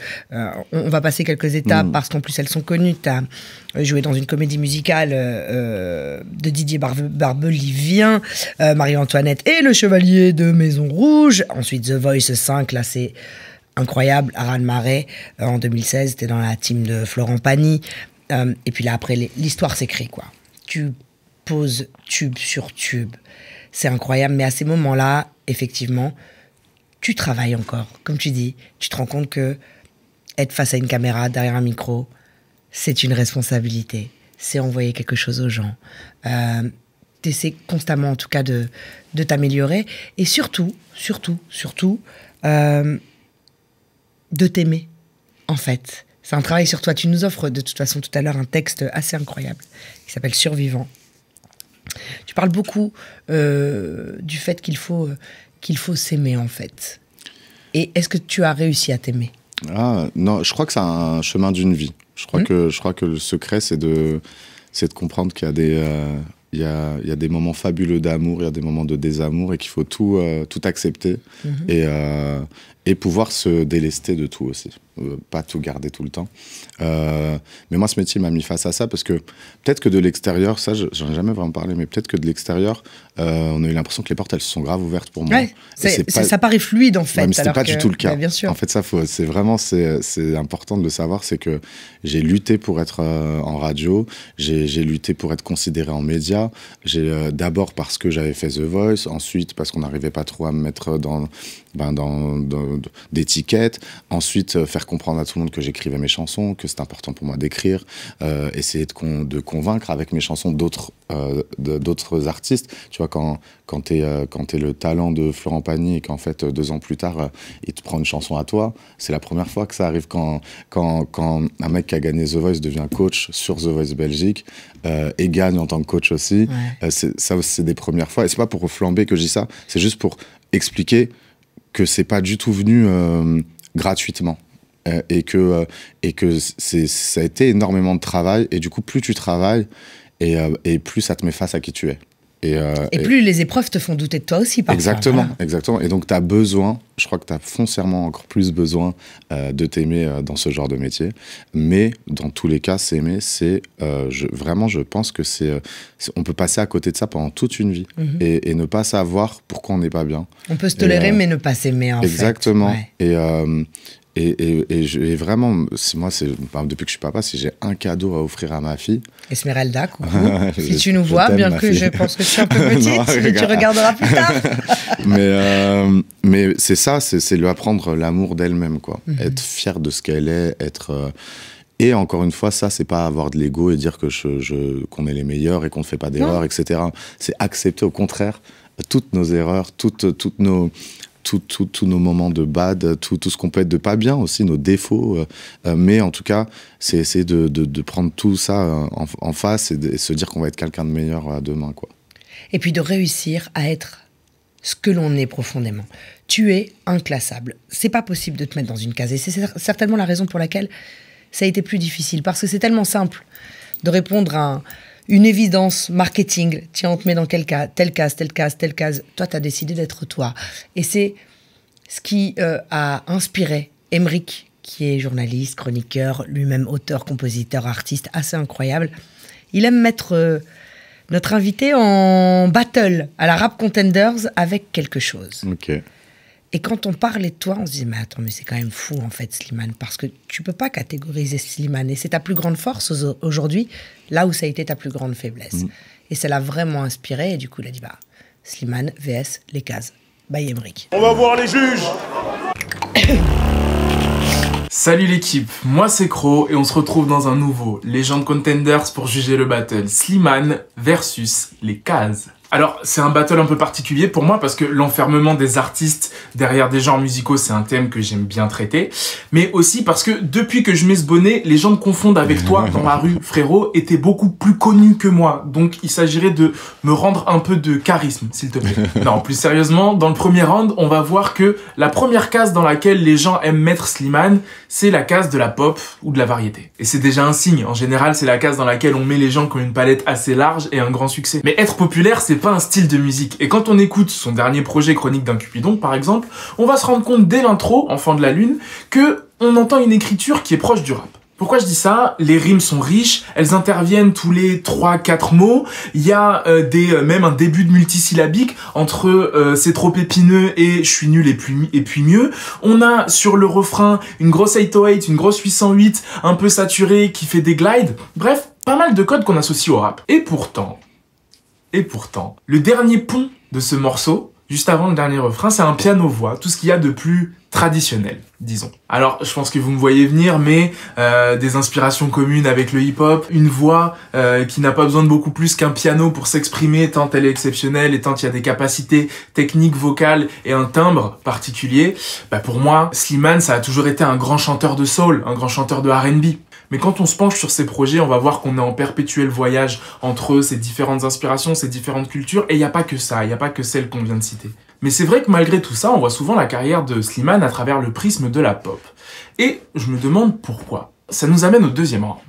on va passer quelques étapes mm. parce qu'en plus elles sont connues, tu as joué dans une comédie musicale de Didier Barbelivien, Marie-Antoinette et le chevalier de Maison Rouge, ensuite The Voice 5 là c'est incroyable, Aran Marais en 2016, tu dans la team de Florent Pagny et puis là après l'histoire s'écrit quoi. Tu pose tube sur tube. C'est incroyable, mais à ces moments-là, effectivement, tu travailles encore. Comme tu dis, tu te rends compte que être face à une caméra, derrière un micro, c'est une responsabilité. C'est envoyer quelque chose aux gens. Euh, essaies constamment, en tout cas, de, de t'améliorer. Et surtout, surtout, surtout, euh, de t'aimer, en fait. C'est un travail sur toi. Tu nous offres de toute façon tout à l'heure un texte assez incroyable qui s'appelle Survivant, tu parles beaucoup euh, du fait qu'il faut, euh, qu'il faut s'aimer, en fait. Et est-ce que tu as réussi à t'aimer ah, non, je crois que c'est un chemin d'une vie. Je crois, hum. que, je crois que le secret, c'est de, de comprendre qu'il y a des, euh, il y, a, y a, des moments fabuleux d'amour, il y a des moments de désamour et qu'il faut tout, tout accepter mhm. et, euh, pouvoir se délester de tout aussi, euh, pas tout garder tout le temps. Euh, mais moi, ce métier m'a mis face à ça parce que peut-être que de l'extérieur, ça, j'en ai jamais vraiment parlé, mais peut-être que de l'extérieur, euh, on a eu l'impression que les portes, elles se sont grave ouvertes pour moi. Ça paraît fluide en fait. mais pas du tout le cas. bien sûr. En fait, ça, c'est vraiment, c'est important de le savoir, c'est que j'ai lutté pour être en radio, j'ai lutté pour être considéré en média J'ai d'abord parce que j'avais fait The Voice, ensuite parce qu'on n'arrivait pas trop à me mettre dans, ben, dans, dans d'étiquette Ensuite, euh, faire comprendre à tout le monde que j'écrivais mes chansons, que c'est important pour moi d'écrire. Euh, essayer de, convaincre avec mes chansons d'autres euh, d'autres artistes. Tu vois, quand, quand tu es, le talent de Florent Pagny et qu'en fait, deux ans plus tard, il te prend une chanson à toi, c'est la première fois que ça arrive quand, quand, un mec qui a gagné The Voice devient coach sur The Voice Belgique et gagne en tant que coach aussi. c'est ça, c'est des premières fois. Et c'est pas pour flamber que je dis ça, c'est juste pour expliquer que c'est pas du tout venu euh, gratuitement euh, et que euh, et que c'est ça a été énormément de travail et du coup plus tu travailles et plus ça te met face à qui tu es. Euh, et, plus les épreuves te font douter de toi aussi, parfois. Exactement, exactement. Et donc, tu as besoin, je crois que tu as foncièrement encore plus besoin euh, de t'aimer euh, dans ce genre de métier. Mais dans tous les cas, s'aimer, c'est vraiment, je pense que c'est. on peut passer à côté de ça pendant toute une vie mhm. et, ne pas savoir pourquoi on n'est pas bien. On peut se tolérer, mais ne pas s'aimer, en exactement. fait. Exactement. Et, je, vraiment, moi, depuis que je suis papa, si j'ai un cadeau à offrir à ma fille. Esmeralda, coucou. [LAUGHS] si tu nous vois, bien que je pense que tu es un [LAUGHS] peu petite, mais tu regarderas plus tard. [LAUGHS] mais euh, mais c'est ça, c'est lui apprendre l'amour d'elle-même, quoi. Mhm. Être fière de ce qu'elle est, être. Euh, et encore une fois, ça, c'est pas avoir de l'ego et dire que je, je qu'on est les meilleurs et qu'on ne fait pas d'erreurs, etc. C'est accepter au contraire toutes nos erreurs, toutes, toutes nos, tous nos moments de bad, tout, tout ce qu'on peut être de pas bien aussi, nos défauts. Euh, euh, mais en tout cas, c'est essayer de, prendre tout ça euh, en, face et, de, se dire qu'on va être quelqu'un de meilleur demain. quoi. Et puis de réussir à être ce que l'on est profondément. Tu es inclassable. C'est pas possible de te mettre dans une case. Et c'est certainement la raison pour laquelle ça a été plus difficile. Parce que c'est tellement simple de répondre à un une évidence marketing. Tiens, on te met dans quel cas tel cas, tel cas, telle cas, Toi, tu as décidé d'être toi. Et c'est ce qui euh, a inspiré Emeric, qui est journaliste, chroniqueur, lui-même auteur, compositeur, artiste, assez incroyable. Il aime mettre euh, notre invité en battle à la Rap Contenders avec quelque chose. Ok. Et quand on parlait de toi, on se disait, mais attends, mais c'est quand même fou, en fait, Slimane, parce que tu peux pas catégoriser Slimane. Et c'est ta plus grande force aujourd'hui, là où ça a été ta plus grande faiblesse. Mm. Et ça l'a vraiment inspiré. Et du coup, il a dit, bah, Slimane vs. Les cases. Bye, On va voir les juges [COUGHS] Salut l'équipe, moi c'est Cro et on se retrouve dans un nouveau Legend Contenders pour juger le battle Slimane versus les cases. Alors, c'est un battle un peu particulier pour moi parce que l'enfermement des artistes derrière des genres musicaux, c'est un thème que j'aime bien traiter. Mais aussi parce que depuis que je mets ce bonnet, les gens me confondent avec toi dans ma rue, frérot, était beaucoup plus connu que moi. Donc, il s'agirait de me rendre un peu de charisme, s'il te plaît. [LAUGHS] non, plus sérieusement, dans le premier round, on va voir que la première case dans laquelle les gens aiment mettre Slimane, c'est la case de la pop ou de la variété. Et c'est déjà un signe. En général, c'est la case dans laquelle on met les gens qui ont une palette assez large et un grand succès. Mais être populaire, c'est pas un style de musique. Et quand on écoute son dernier projet Chronique d'un Cupidon, par exemple, on va se rendre compte dès l'intro, Enfant de la Lune, que on entend une écriture qui est proche du rap. Pourquoi je dis ça Les rimes sont riches, elles interviennent tous les 3-4 mots, il y a euh, des, euh, même un début de multisyllabique entre euh, c'est trop épineux et je suis nul et puis, et puis mieux. On a sur le refrain une grosse 808, une grosse 808 un peu saturée qui fait des glides. Bref, pas mal de codes qu'on associe au rap. Et pourtant, et pourtant, le dernier pont de ce morceau, juste avant le dernier refrain, c'est un piano-voix, tout ce qu'il y a de plus traditionnel, disons. Alors, je pense que vous me voyez venir, mais euh, des inspirations communes avec le hip-hop, une voix euh, qui n'a pas besoin de beaucoup plus qu'un piano pour s'exprimer, tant elle est exceptionnelle et tant il y a des capacités techniques, vocales et un timbre particulier. Bah pour moi, Slimane, ça a toujours été un grand chanteur de soul, un grand chanteur de R&B. Mais quand on se penche sur ces projets, on va voir qu'on est en perpétuel voyage entre ces différentes inspirations, ces différentes cultures, et il n'y a pas que ça, il n'y a pas que celle qu'on vient de citer. Mais c'est vrai que malgré tout ça, on voit souvent la carrière de Slimane à travers le prisme de la pop. Et je me demande pourquoi. Ça nous amène au deuxième rang.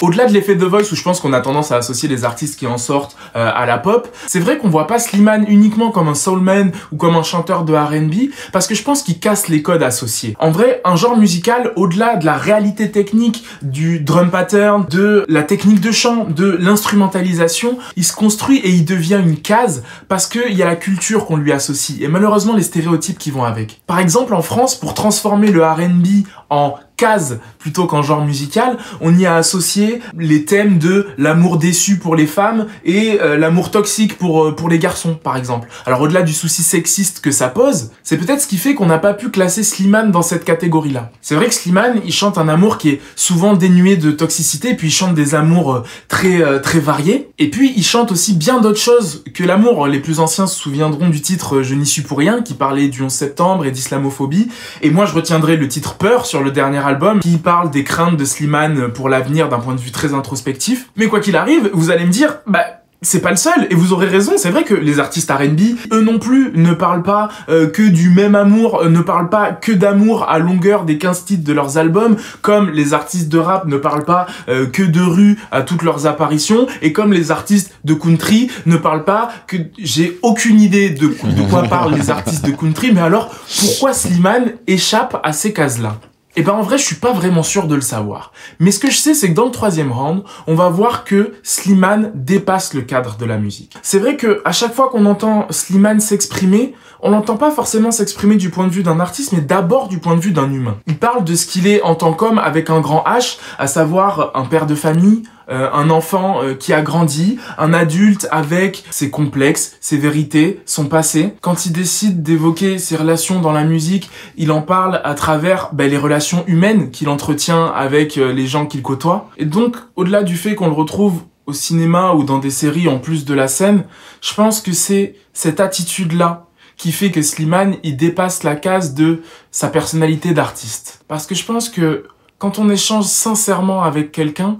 Au-delà de l'effet de Voice où je pense qu'on a tendance à associer les artistes qui en sortent euh, à la pop, c'est vrai qu'on voit pas Slimane uniquement comme un soulman ou comme un chanteur de R&B parce que je pense qu'il casse les codes associés. En vrai, un genre musical au-delà de la réalité technique du drum pattern, de la technique de chant, de l'instrumentalisation, il se construit et il devient une case parce qu'il y a la culture qu'on lui associe et malheureusement les stéréotypes qui vont avec. Par exemple, en France, pour transformer le R&B en case plutôt qu'en genre musical, on y a associé les thèmes de l'amour déçu pour les femmes et euh, l'amour toxique pour, euh, pour les garçons, par exemple. Alors au-delà du souci sexiste que ça pose, c'est peut-être ce qui fait qu'on n'a pas pu classer Slimane dans cette catégorie-là. C'est vrai que Slimane, il chante un amour qui est souvent dénué de toxicité, puis il chante des amours euh, très, très variés, et puis il chante aussi bien d'autres choses que l'amour. Les plus anciens se souviendront du titre Je n'y suis pour rien, qui parlait du 11 septembre et d'islamophobie, et moi je retiendrai le titre Peur sur le dernier album qui parle des craintes de Slimane pour l'avenir d'un point de vue très introspectif. Mais quoi qu'il arrive, vous allez me dire, bah c'est pas le seul, et vous aurez raison, c'est vrai que les artistes R&B, eux non plus, ne parlent pas euh, que du même amour, euh, ne parlent pas que d'amour à longueur des 15 titres de leurs albums, comme les artistes de rap ne parlent pas euh, que de rue à toutes leurs apparitions, et comme les artistes de country ne parlent pas que... J'ai aucune idée de, de quoi parlent les artistes de country, mais alors, pourquoi Slimane échappe à ces cases-là et eh ben en vrai, je suis pas vraiment sûr de le savoir. Mais ce que je sais, c'est que dans le troisième round, on va voir que Slimane dépasse le cadre de la musique. C'est vrai que à chaque fois qu'on entend Slimane s'exprimer, on l'entend pas forcément s'exprimer du point de vue d'un artiste, mais d'abord du point de vue d'un humain. Il parle de ce qu'il est en tant qu'homme avec un grand H, à savoir un père de famille, euh, un enfant euh, qui a grandi, un adulte avec ses complexes, ses vérités, son passé. Quand il décide d'évoquer ses relations dans la musique, il en parle à travers ben, les relations humaines qu'il entretient avec euh, les gens qu'il côtoie. Et donc, au-delà du fait qu'on le retrouve au cinéma ou dans des séries en plus de la scène, je pense que c'est cette attitude-là qui fait que Slimane, il dépasse la case de sa personnalité d'artiste. Parce que je pense que quand on échange sincèrement avec quelqu'un,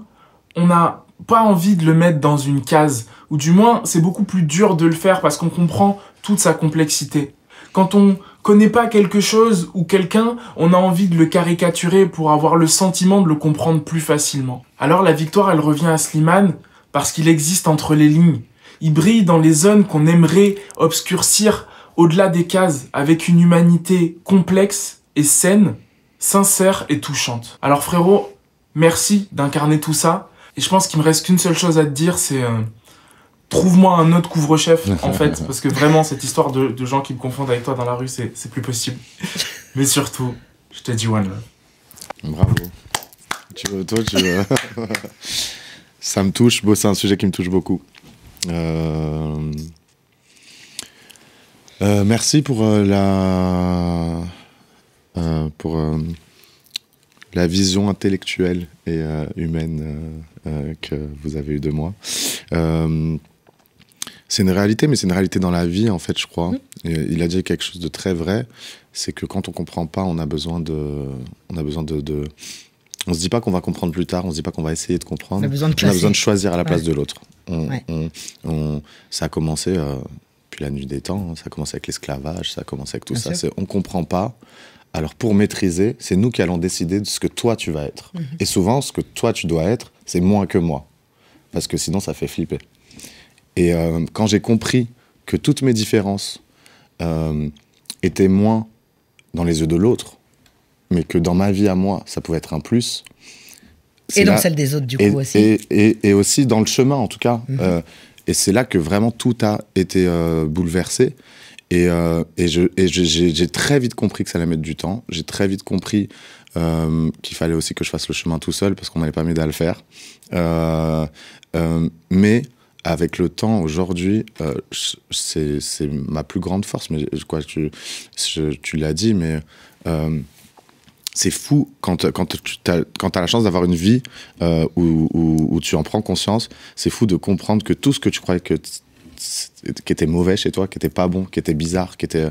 on n'a pas envie de le mettre dans une case, ou du moins c'est beaucoup plus dur de le faire parce qu'on comprend toute sa complexité. Quand on connaît pas quelque chose ou quelqu'un, on a envie de le caricaturer pour avoir le sentiment de le comprendre plus facilement. Alors la victoire, elle revient à Slimane parce qu'il existe entre les lignes. Il brille dans les zones qu'on aimerait obscurcir au-delà des cases avec une humanité complexe et saine, sincère et touchante. Alors frérot, merci d'incarner tout ça je pense qu'il me reste qu'une seule chose à te dire, c'est euh, trouve-moi un autre couvre-chef, [LAUGHS] en fait, parce que vraiment, cette histoire de, gens qui me confondent avec toi dans la rue, c'est plus possible. [LAUGHS] Mais surtout, je te dis one Bravo. Tu veux, toi, tu veux. [LAUGHS] Ça me touche, c'est un sujet qui me touche beaucoup. Euh, euh, merci pour la. pour la vision intellectuelle et euh, humaine euh, euh, que vous avez eue de moi. c'est une réalité, mais c'est une réalité dans la vie, en fait, je crois. Mm. il a dit quelque chose de très vrai, c'est que quand on comprend pas, on a besoin de, on a besoin de, on se dit pas qu'on va comprendre plus tard, on se dit pas qu'on va essayer de comprendre. On a besoin de, choisir à la place de l'autre. ça a commencé puis depuis la nuit des temps, hein. ça a commencé avec l'esclavage, ça a commencé avec tout ça. On comprend pas, alors pour maîtriser, c'est nous qui allons décider de ce que toi tu vas être. Mhm. Et souvent, ce que toi tu dois être, c'est moins que moi. Parce que sinon, ça fait flipper. Et euh, quand j'ai compris que toutes mes différences euh, étaient moins dans les yeux de l'autre, mais que dans ma vie à moi, ça pouvait être un plus. Et dans celle des autres, du coup, aussi. Et, aussi dans le chemin, en tout cas. Mhm. Euh, et c'est là que vraiment tout a été bouleversé. Et, euh, et j'ai très vite compris que ça allait mettre du temps. J'ai très vite compris euh, qu'il fallait aussi que je fasse le chemin tout seul parce qu'on n'allait pas m'aider à le faire. Euh, mais avec le temps, aujourd'hui, c'est ma plus grande force. Mais quoi, tu, tu l'as dit, mais c'est fou quand, quand tu as, as, la chance d'avoir une vie où, où, où, tu en prends conscience, c'est fou de comprendre que tout ce que tu croyais que qui était mauvais chez toi, qui était pas bon, qui était bizarre, qui était. Euh,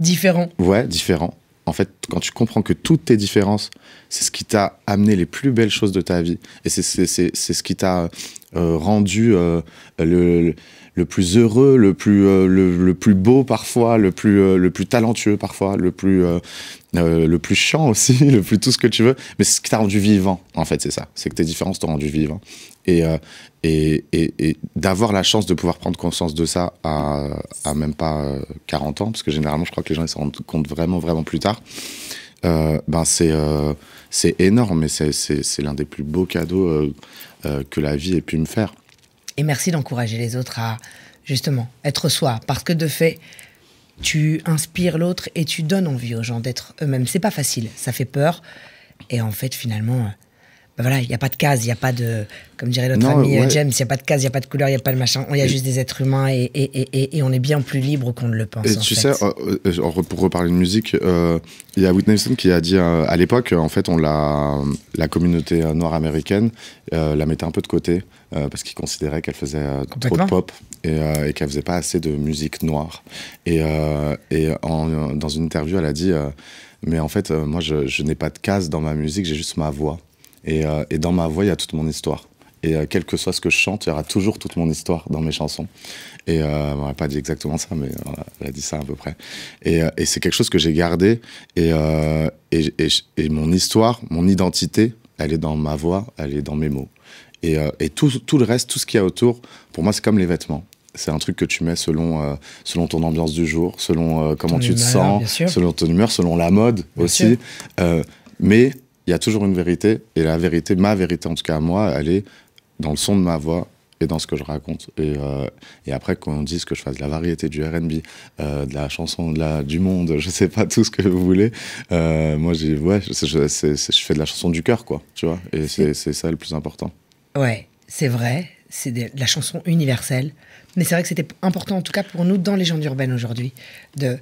différent. Ouais, différent. En fait, quand tu comprends que toutes tes différences, c'est ce qui t'a amené les plus belles choses de ta vie. Et c'est ce qui t'a euh, rendu euh, le, plus heureux, le plus, le, plus beau parfois, le plus, le plus talentueux parfois, le plus, le plus chiant aussi, [LAUGHS] le plus tout ce que tu veux. Mais c'est ce qui t'a rendu vivant, en fait, c'est ça. C'est que tes différences t'ont rendu vivant. Et, et, d'avoir la chance de pouvoir prendre conscience de ça à, même pas 40 euh, ans, parce que généralement, je crois que les gens ils s'en rendent compte vraiment, vraiment plus tard, euh, ben, euh, c'est énorme et c'est l'un des plus beaux cadeaux que la vie ait pu me faire. Et merci d'encourager les autres à justement être soi, parce que de fait, tu inspires l'autre et tu donnes envie aux gens d'être eux-mêmes. C'est pas facile, ça fait peur, et en fait, finalement bah voilà, il n'y a pas de case, il n'y a pas de, comme dirait notre ami euh, James, il n'y a pas de case, il n'y a pas de couleur, il n'y a pas de machin, il y a juste des êtres humains et, on est bien plus libre qu'on ne le pense. Et tu sais, euh, euh, pour reparler de musique, il y a Whitney Houston qui a dit à l'époque, en fait, on l'a, la communauté noire américaine la mettait un peu de côté parce qu'ils considéraient qu'elle faisait trop de pop et, qu'elle ne faisait pas assez de musique noire. Et, dans une interview, elle a dit mais en fait, moi, je n'ai pas de case dans ma musique, j'ai juste ma voix. Euh, et, dans ma voix, il y a toute mon histoire. Et euh, quel que soit ce que je chante, il y aura toujours toute mon histoire dans mes chansons. Et euh, on n'a pas dit exactement ça, mais on a, dit ça à peu près. Et, c'est quelque chose que j'ai gardé. Et, et, mon histoire, mon identité, elle est dans ma voix, elle est dans mes mots. Et, tout, le reste, tout ce qu'il y a autour, pour moi, c'est comme les vêtements. C'est un truc que tu mets selon, selon ton ambiance du jour, selon comment tu te sens, selon ton humeur, selon la mode aussi. mais il y a toujours une vérité, et la vérité, ma vérité en tout cas à moi, elle est dans le son de ma voix et dans ce que je raconte. Et, euh, et après, quand on dit ce que je fasse, de la variété, du RB, euh, de la chanson, de la, du monde, je sais pas [LAUGHS] tout ce que vous voulez, euh, moi, ouais, je, fais de la chanson du cœur, quoi, tu vois, et c'est ça le plus important. Ouais, c'est vrai, c'est de la chanson universelle. Mais c'est vrai que c'était important, en tout cas pour nous, dans les gens urbaine aujourd'hui, de,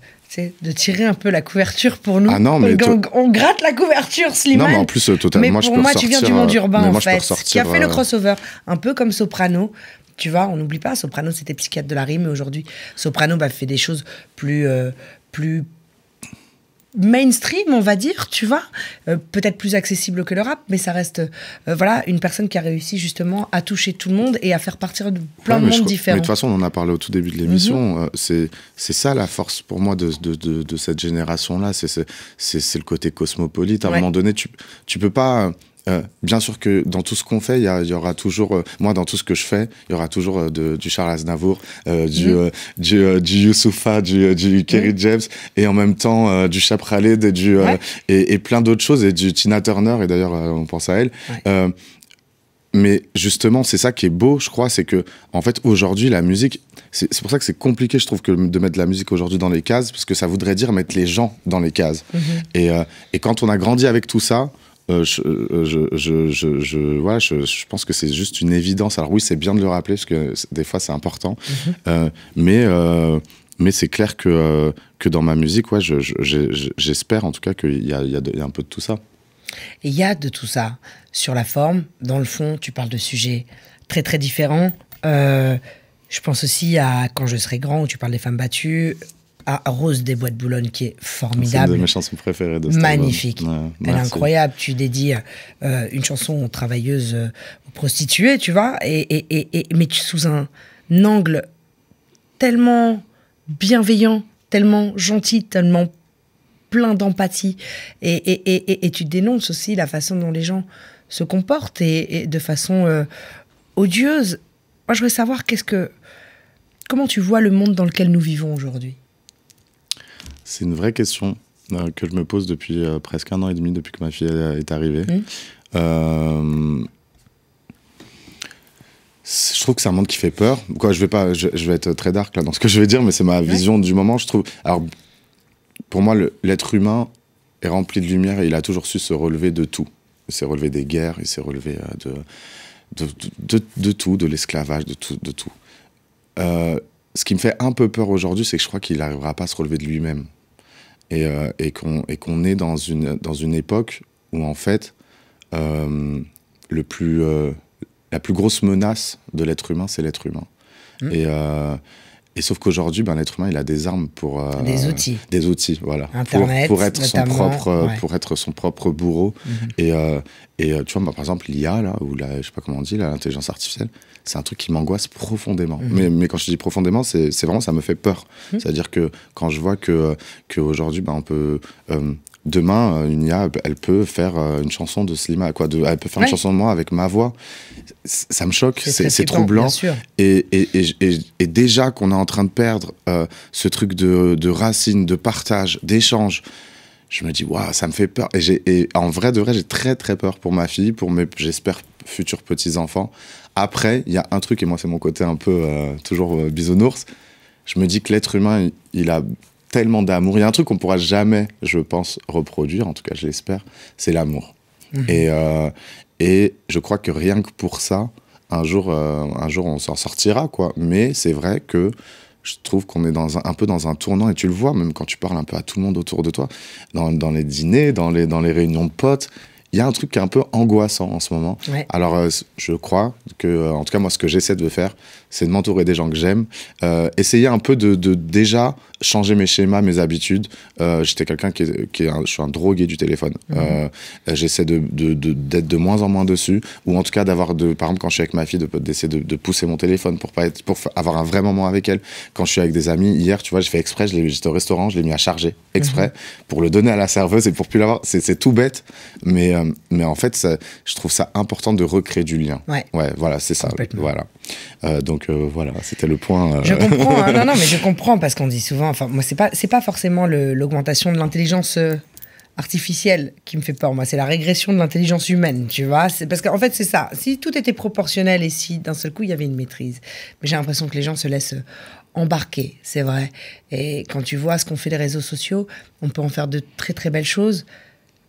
de tirer un peu la couverture pour nous. Ah non, mais on, gratte la couverture, Slimane. Non, mais en plus, euh, totalement. Mais moi, pour moi, tu viens du monde euh, urbain, en fait. qui a fait le euh, crossover, un peu comme Soprano. Tu vois, on n'oublie pas, Soprano, c'était psychiatre de la rime, mais aujourd'hui, Soprano bah, fait des choses plus, plus mainstream, on va dire, tu vois, euh, peut-être plus accessible que le rap, mais ça reste euh, voilà une personne qui a réussi justement à toucher tout le monde et à faire partir de plein de monde différents. de toute façon, on en a parlé au tout début de l'émission. Mhm. Euh, c'est ça la force pour moi de, cette génération là, c'est le côté cosmopolite. À un moment donné, tu tu peux pas euh, bien sûr que dans tout ce qu'on fait, il y, aura toujours, euh, moi dans tout ce que je fais, il y aura toujours euh, du Charles Aznavour, du, mmh. du, Youssoufa, du, mhm. Kerry James, et en même temps du Chapraled et, du, et, plein d'autres choses, et du Tina Turner, et d'ailleurs on pense à elle. mais justement, c'est ça qui est beau, je crois, c'est que, en fait, aujourd'hui, la musique, c'est pour ça que c'est compliqué, je trouve, de mettre la musique aujourd'hui dans les cases, parce que ça voudrait dire mettre les gens dans les cases. Mhm. et, quand on a grandi avec tout ça, euh, euh, je, je, je, je, je, pense que c'est juste une évidence. Alors oui, c'est bien de le rappeler, parce que des fois, c'est important. Mhm. Euh, mais mais c'est clair que, que dans ma musique, ouais, j'espère en tout cas qu'il y a, un peu de tout ça. Il y a de tout ça. Sur la forme, dans le fond, tu parles de sujets très très différents. je pense aussi à Quand je serai grand, où tu parles des femmes battues, à ah, Rose des Bois de Boulogne, qui est formidable. C'est une de mes chansons préférées de Magnifique. Elle est incroyable. Tu dédies euh, une chanson aux travailleuses, euh, aux prostituées, tu vois, et, et, et, mais tu, sous un angle tellement bienveillant, tellement gentil, tellement plein d'empathie. Et, et, et, et, tu dénonces aussi la façon dont les gens se comportent et, de façon euh, odieuse. Moi, je voudrais savoir qu'est-ce que, comment tu vois le monde dans lequel nous vivons aujourd'hui c'est une vraie question euh, que je me pose depuis euh, presque un an et demi, depuis que ma fille est arrivée. Euh, je trouve que c'est un monde qui fait peur. Quoi, je vais pas, je, vais être très dark là dans ce que je vais dire, mais c'est ma vision du moment. Je trouve. Alors, pour moi, l'être humain est rempli de lumière et il a toujours su se relever de tout. Il s'est relevé des guerres, il s'est relevé de de, tout, de l'esclavage, de tout, de tout. ce qui me fait un peu peur aujourd'hui, c'est que je crois qu'il n'arrivera pas à se relever de lui-même et, euh, et qu'on est dans une, dans une époque où en fait euh, le plus, euh, la plus grosse menace de l'être humain, c'est l'être humain. Mmh. Et, et sauf qu'aujourd'hui, ben, l'être humain, il a des armes pour... Euh, des outils. Des outils, voilà. Internet, pour, pour, être son propre, euh, pour être son propre bourreau. Mhm. Et, euh, et tu vois, ben, par exemple, l'IA, là, ou la, je sais pas comment on dit, l'intelligence artificielle, c'est un truc qui m'angoisse profondément. Mhm. mais, mais, quand je dis profondément, c'est vraiment, ça me fait peur. Mhm. C'est-à-dire que quand je vois que qu'aujourd'hui, ben, on peut demain, euh, une IA, elle peut faire euh, une chanson de Slima, quoi, elle peut faire une chanson de moi avec ma voix. Ça me choque, c'est troublant. Et, déjà qu'on est en train de perdre euh, ce truc de, racine, de partage, d'échange. Je me dis, waouh, ça me fait peur. Et, en vrai, de vrai, j'ai très très peur pour ma fille, pour mes, j'espère, futurs petits-enfants. Après, il y a un truc, et moi, c'est mon côté un peu toujours bisounours. Je me dis que l'être humain, il a tellement d'amour. Il y a un truc qu'on pourra jamais, je pense, reproduire, en tout cas je l'espère, c'est l'amour. Mhm. Et, euh, et je crois que rien que pour ça, un jour, euh, un jour on s'en sortira, quoi. Mais c'est vrai que je trouve qu'on est dans un, peu dans un tournant, et tu le vois, même quand tu parles un peu à tout le monde autour de toi, dans, dans les dîners, dans les, dans les réunions de potes, il y a un truc qui est un peu angoissant en ce moment. Alors, euh, je crois que, en tout cas, moi, ce que j'essaie de faire, c'est de m'entourer des gens que j'aime, essayer un peu de, de déjà changer mes schémas, mes habitudes. Euh, j'étais quelqu'un qui, est, un, je suis un drogué du téléphone. Mhm. Euh, j'essaie d'être de, de, moins en moins dessus, ou en tout cas d'avoir, de, par exemple, quand je suis avec ma fille, d'essayer de, pousser mon téléphone pour pas pour avoir un vrai moment avec elle. Quand je suis avec des amis, hier, tu vois, j'ai fait exprès, j'étais au restaurant, je l'ai mis à charger exprès mhm. pour le donner à la serveuse et pour plus l'avoir. C'est tout bête, mais euh, mais en fait, je trouve ça important de recréer du lien. ouais voilà, c'est ça. Voilà. Euh, donc euh, voilà, c'était le point. Euh. Je comprends. Hein. non, mais je [LAUGHS] comprends parce qu'on dit souvent. Enfin, moi, c'est pas, forcément l'augmentation de l'intelligence artificielle qui me fait peur. Moi, c'est la régression de l'intelligence humaine. Tu vois, c'est parce qu'en fait, c'est ça. Si tout était proportionnel et si d'un seul coup il y avait une maîtrise, mais j'ai l'impression que les gens se laissent embarquer, c'est vrai. Et quand tu vois ce qu'on fait les réseaux sociaux, on peut en faire de très très belles choses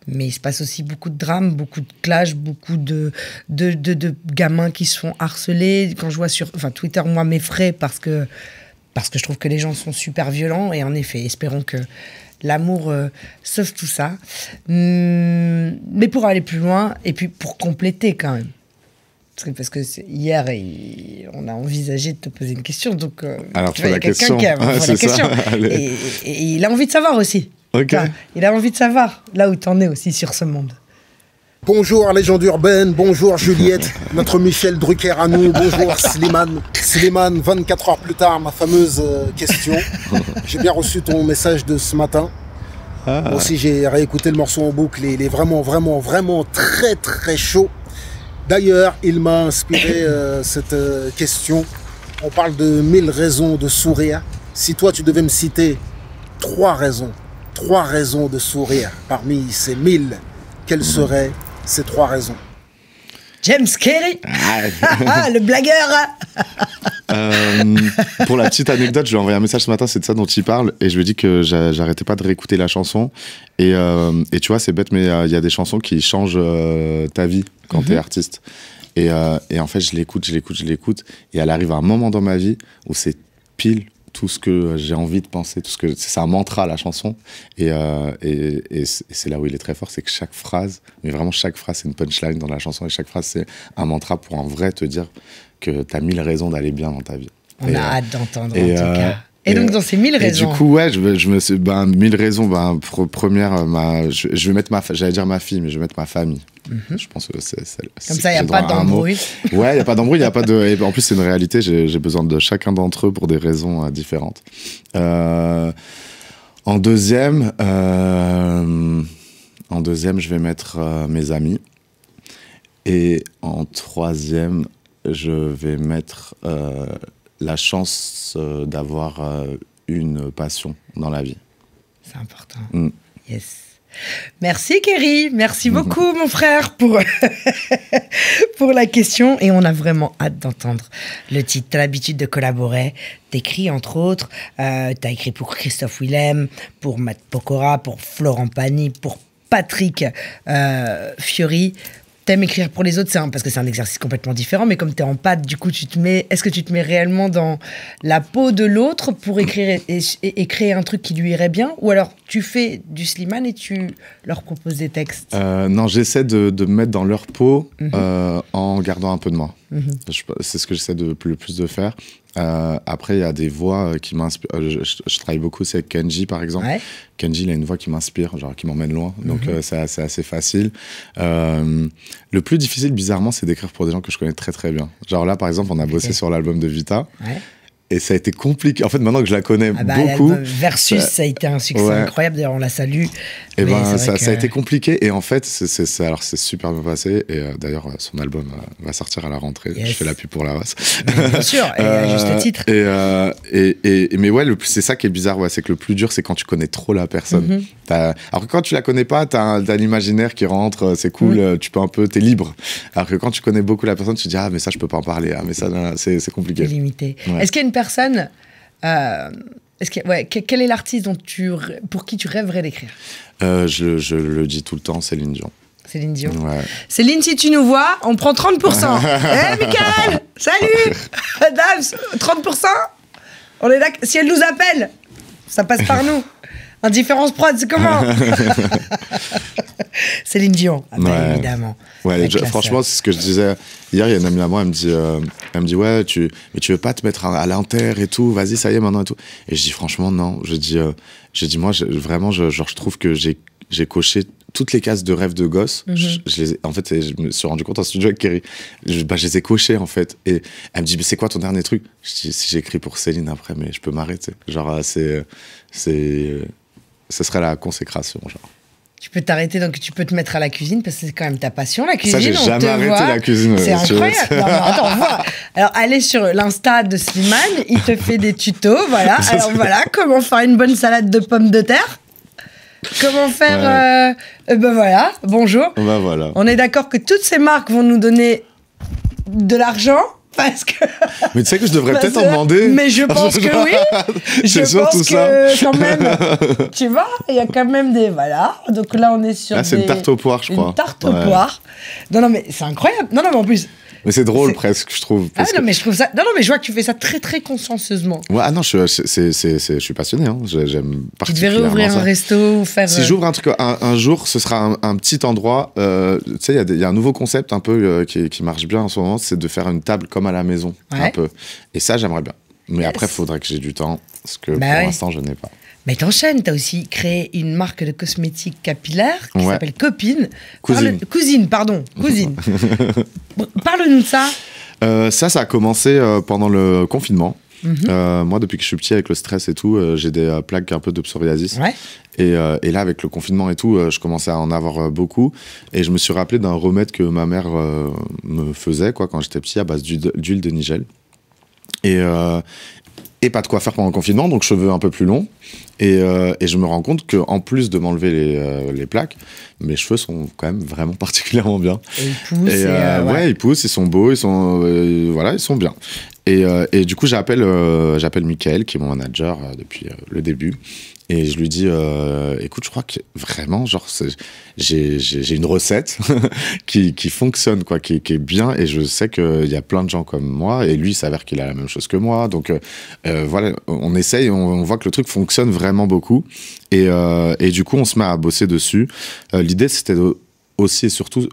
mais il se passe aussi beaucoup de drames, beaucoup de clashs, beaucoup de, de, de, gamins qui se font harceler. Quand je vois sur enfin, Twitter, moi, m'effraie parce que, parce que je trouve que les gens sont super violents. Et en effet, espérons que l'amour euh, sauve tout ça. Hum, mais pour aller plus loin, et puis pour compléter quand même. Parce que hier, on a envisagé de te poser une question. Donc, euh, Alors, tu vois, il y a quelqu'un qui a ah, la [LAUGHS] question. [LAUGHS] et il a envie de savoir aussi il a envie de savoir là où tu en es aussi sur ce monde. Bonjour légende urbaine, bonjour Juliette, [LAUGHS] notre Michel Drucker à nous, bonjour Slimane. Slimane, 24 heures plus tard, ma fameuse euh, question. [LAUGHS] J'ai bien reçu ton message de ce matin. Ah. aussi j'ai réécouté le morceau en boucle et il est vraiment, vraiment, vraiment très, très chaud. D'ailleurs, il m'a inspiré euh, cette euh, question. On parle de mille raisons de sourire. Si toi tu devais me citer trois raisons trois raisons de sourire parmi ces mille, quelles seraient ces trois raisons James Carey ah. Le blagueur euh, Pour la petite anecdote, je lui ai envoyé un message ce matin, c'est de ça dont il parle, et je lui ai dit que j'arrêtais pas de réécouter la chanson. Et, euh, tu vois, c'est bête, mais euh, il y a des chansons qui changent ta vie quand mm-hmm. t'es es artiste. Et, et, en fait, je l'écoute, je l'écoute, je l'écoute, et elle arrive à un moment dans ma vie où c'est pile tout ce que j'ai envie de penser, tout ce que c'est un mantra la chanson euh, et, c'est là où il est très fort, c'est que chaque phrase, mais vraiment chaque phrase c'est une punchline dans la chanson et chaque phrase c'est un mantra pour en vrai te dire que tu mille raisons d'aller bien dans ta vie. On a euh, hâte d'entendre en tout euh, cas. Et, donc, dans ces mille raisons. Et du coup, ouais, je, je me suis. Ben, mille raisons. Ben, première, euh, ma, je, vais mettre ma. J'allais dire ma fille, mais je vais mettre ma famille. Mhm. Je pense que c'est. Comme ça, il n'y a pas d'embrouille. Ouais, il n'y a pas d'embrouille. y a pas de, en plus, c'est une réalité. J'ai besoin de chacun d'entre eux pour des raisons euh, différentes. Euh, en deuxième. en deuxième, je vais mettre mes amis. Et en troisième, je vais mettre la chance euh, d'avoir euh, une passion dans la vie. C'est important. Mm. Yes. Merci Kerry, merci beaucoup mon frère pour, [LAUGHS] pour la question et on a vraiment hâte d'entendre le titre. T'as l'habitude de collaborer, t'écris entre autres, tu euh, t'as écrit pour Christophe Willem, pour Matt Pokora, pour Florent Pagny, pour Patrick euh, Fiori t'aimes écrire pour les autres, c'est parce que c'est un exercice complètement différent, mais comme t'es en pâte, du coup, tu te mets, est-ce que tu te mets réellement dans la peau de l'autre pour écrire et, créer un truc qui lui irait bien, ou alors tu fais du Slimane et tu leur proposes des textes euh, Non, j'essaie de, me mettre dans leur peau mhm. euh, en gardant un peu de moi. Mhm. C'est ce que j'essaie de le plus de faire. Euh, après, il y a des voix euh, qui m'inspirent. Euh, je, travaille beaucoup avec Kenji, par exemple. Kenji, il a une voix qui m'inspire, genre qui m'emmène loin. Donc, mhm. c'est assez, facile. le plus difficile, bizarrement, c'est d'écrire pour des gens que je connais très, très bien. Genre là, par exemple, on a bossé sur l'album de Vita. Ouais. Et ça a été compliqué. En fait, maintenant que je la connais ah bah, beaucoup. Versus, bah, ça... a été un succès incroyable. D'ailleurs, on la salue. Et eh ben, ça, a été compliqué. Et en fait, c'est Alors, c'est super bien passé. Et euh, d'ailleurs, euh, son album euh, va sortir à la rentrée. Je fais la pub pour la race. [LAUGHS] Bien sûr, et à juste titre. Et, mais ouais, c'est ça qui est bizarre. Ouais, c'est que le plus dur, c'est quand tu connais trop la personne. Mhm. Alors que quand tu la connais pas, t'as un un imaginaire qui rentre. C'est cool. Mhm. Tu peux un peu. Tu es libre. Alors que quand tu connais beaucoup la personne, tu te dis Ah, mais ça, je peux pas en parler. Ah, mais ça, c'est compliqué. Limité. Est-ce qu'il y a personne, euh, est quel est l'artiste dont tu, pour qui tu rêverais d'écrire euh, je, le dis tout le temps, Céline Dion. Céline Dion. Céline, si tu nous vois, on prend 30%. Hé, hey, Michael Salut 30% [LAUGHS] on est si elle nous appelle, ça passe par nous. [LAUGHS] Indifférence prod, c'est comment [LAUGHS] Céline Dion, ah, évidemment. Ouais, franchement, c'est ce que je disais. Hier, il y a une amie à moi, elle me dit, euh, elle me dit ouais, tu, mais tu veux pas te mettre à, l'inter et tout, vas-y, ça y est, maintenant et tout. Et je dis, franchement, non. Je dis, euh, je dis moi, vraiment, je, genre, je trouve que j'ai, coché toutes les cases de rêve de gosse, mhm. je, les en fait, je me suis rendu compte en studio avec Kerry. Je, bah, je les ai cochées, en fait. Et elle me dit, mais c'est quoi ton dernier truc Je dis, si j'écris pour Céline après, mais je peux m'arrêter. Genre, euh, c'est. c'est ce serait la consécration, genre tu peux t'arrêter, donc tu peux te mettre à la cuisine parce que c'est quand même ta passion, la cuisine. Ça, j'ai jamais arrêté la cuisine. C'est incroyable. Non, Alors, allez sur l'Insta de Slimane, il te fait des tutos, voilà. Alors, voilà, comment faire une bonne salade de pommes de terre. Comment faire. Euh, euh, ben voilà, bonjour. Ben voilà. On est d'accord que toutes ces marques vont nous donner de l'argent parce que. Mais tu sais que je devrais peut-être en demander. Mais je pense que oui. [LAUGHS] je sûr, pense tout ça. que quand même. tu vois, il y a quand même des. Voilà. Donc là, on est sur. Ah, c'est une tarte aux poires, je crois. Une tarte ouais. aux Non, non, mais c'est incroyable. Non, non, mais en plus, mais c'est drôle presque, je trouve. ah non, mais je trouve ça. Non, non, mais je vois que tu fais ça très, très consciencieusement. Ouais, ah non, je, suis passionné. Hein. J'aime particulièrement. Tu devrais ouvrir un resto faire. Si euh, j'ouvre un truc, un, jour, ce sera un, petit endroit. Euh, tu sais, il y, a un nouveau concept un peu euh, qui, marche bien en ce moment, c'est de faire une table comme à la maison, un peu. Et ça, j'aimerais bien. Mais après, il faudrait que j'ai du temps, ce que bah pour l'instant, je n'ai pas. Mais t'enchaînes, t'as aussi créé une marque de cosmétiques capillaires qui s'appelle Copine. Cousine. Cousine, pardon. Cousine. [LAUGHS] Parle-nous de ça. Euh, ça, ça a commencé euh, pendant le confinement. Mhm. Euh, moi, depuis que je suis petit, avec le stress et tout, j'ai des plaques un peu de psoriasis. Et, là, avec le confinement et tout, je commençais à en avoir beaucoup. Et je me suis rappelé d'un remède que ma mère me faisait quoi, quand j'étais petit à base d'huile de, nigel. Et, et pas de quoi faire pendant le confinement, donc cheveux un peu plus longs. Et, euh, je me rends compte qu'en plus de m'enlever euh, les, plaques, mes cheveux sont quand même vraiment [LAUGHS] particulièrement bien. ils poussent. Et, euh, ouais. ils poussent, ils sont beaux, ils sont, voilà, ils sont bien. Et, du coup, j'appelle j'appelle Michael, qui est mon manager depuis le début. Et je lui dis, euh, écoute, je crois que vraiment, genre, j'ai une recette [LAUGHS] qui, fonctionne, quoi, qui, est bien. Et je sais qu'il y a plein de gens comme moi. Et lui, il s'avère qu'il a la même chose que moi. Donc euh, euh, voilà, on essaye, on, voit que le truc fonctionne vraiment beaucoup. Et, du coup, on se met à bosser dessus. L'idée, c'était aussi et surtout,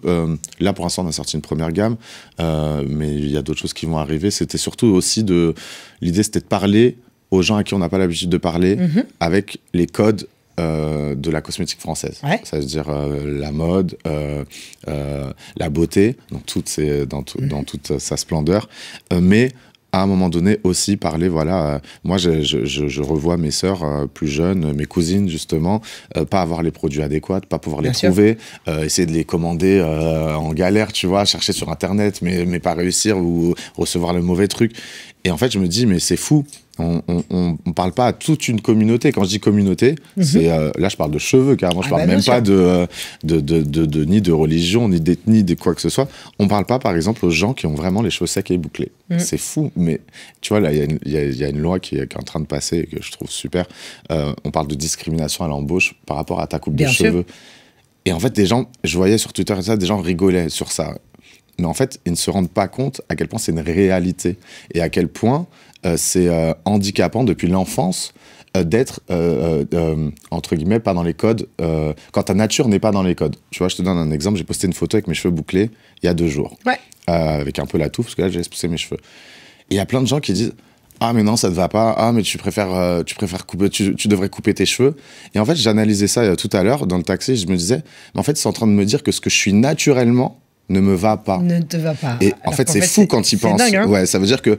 là pour l'instant on a sorti une première gamme, mais il y a d'autres choses qui vont arriver. C'était surtout aussi de. L'idée c'était de parler aux gens à qui on n'a pas l'habitude de parler mhm. avec les codes euh, de la cosmétique française. Ça veut dire euh, la mode, euh, la beauté, dans, dans, dans mhm. toute sa splendeur. mais à un moment donné aussi parler, voilà, moi je, revois mes sœurs plus jeunes, mes cousines justement, pas avoir les produits adéquats, pas pouvoir les trouver, essayer de les commander en galère, tu vois, chercher sur Internet, mais, mais pas réussir ou recevoir le mauvais truc. Et en fait je me dis, mais c'est fou, on ne parle pas à toute une communauté. Quand je dis communauté, mhm. c'est euh, là, je parle de cheveux, carrément. Je ne ah parle bah, même pas euh, de, de, de, ni de religion, ni d'ethnie, de quoi que ce soit. On ne parle pas, par exemple, aux gens qui ont vraiment les cheveux secs et bouclés. Mhm. C'est fou, mais tu vois, là, il y, a une loi qui est, en train de passer et que je trouve super. Euh, on parle de discrimination à l'embauche par rapport à ta coupe de cheveux. Et en fait, des gens, je voyais sur Twitter et ça, des gens rigolaient sur ça. Mais en fait, ils ne se rendent pas compte à quel point c'est une réalité et à quel point euh, c'est euh, handicapant depuis l'enfance euh, d'être, entre guillemets, pas dans les codes, quand ta nature n'est pas dans les codes. Tu vois, je te donne un exemple, j'ai posté une photo avec mes cheveux bouclés il y a deux jours. Ouais. avec un peu la touffe, parce que là, j'ai poussé mes cheveux. il y a plein de gens qui disent Ah, mais non, ça ne va pas. Ah, mais tu préfères, tu préfères couper, tu, devrais couper tes cheveux. Et en fait, j'analysais ça tout à l'heure dans le taxi, je me disais Mais en fait, c'est en train de me dire que ce que je suis naturellement, ne me va pas. Ne te va pas. Et en fait, c'est fou quand il pense. Hein. ouais, ça veut dire que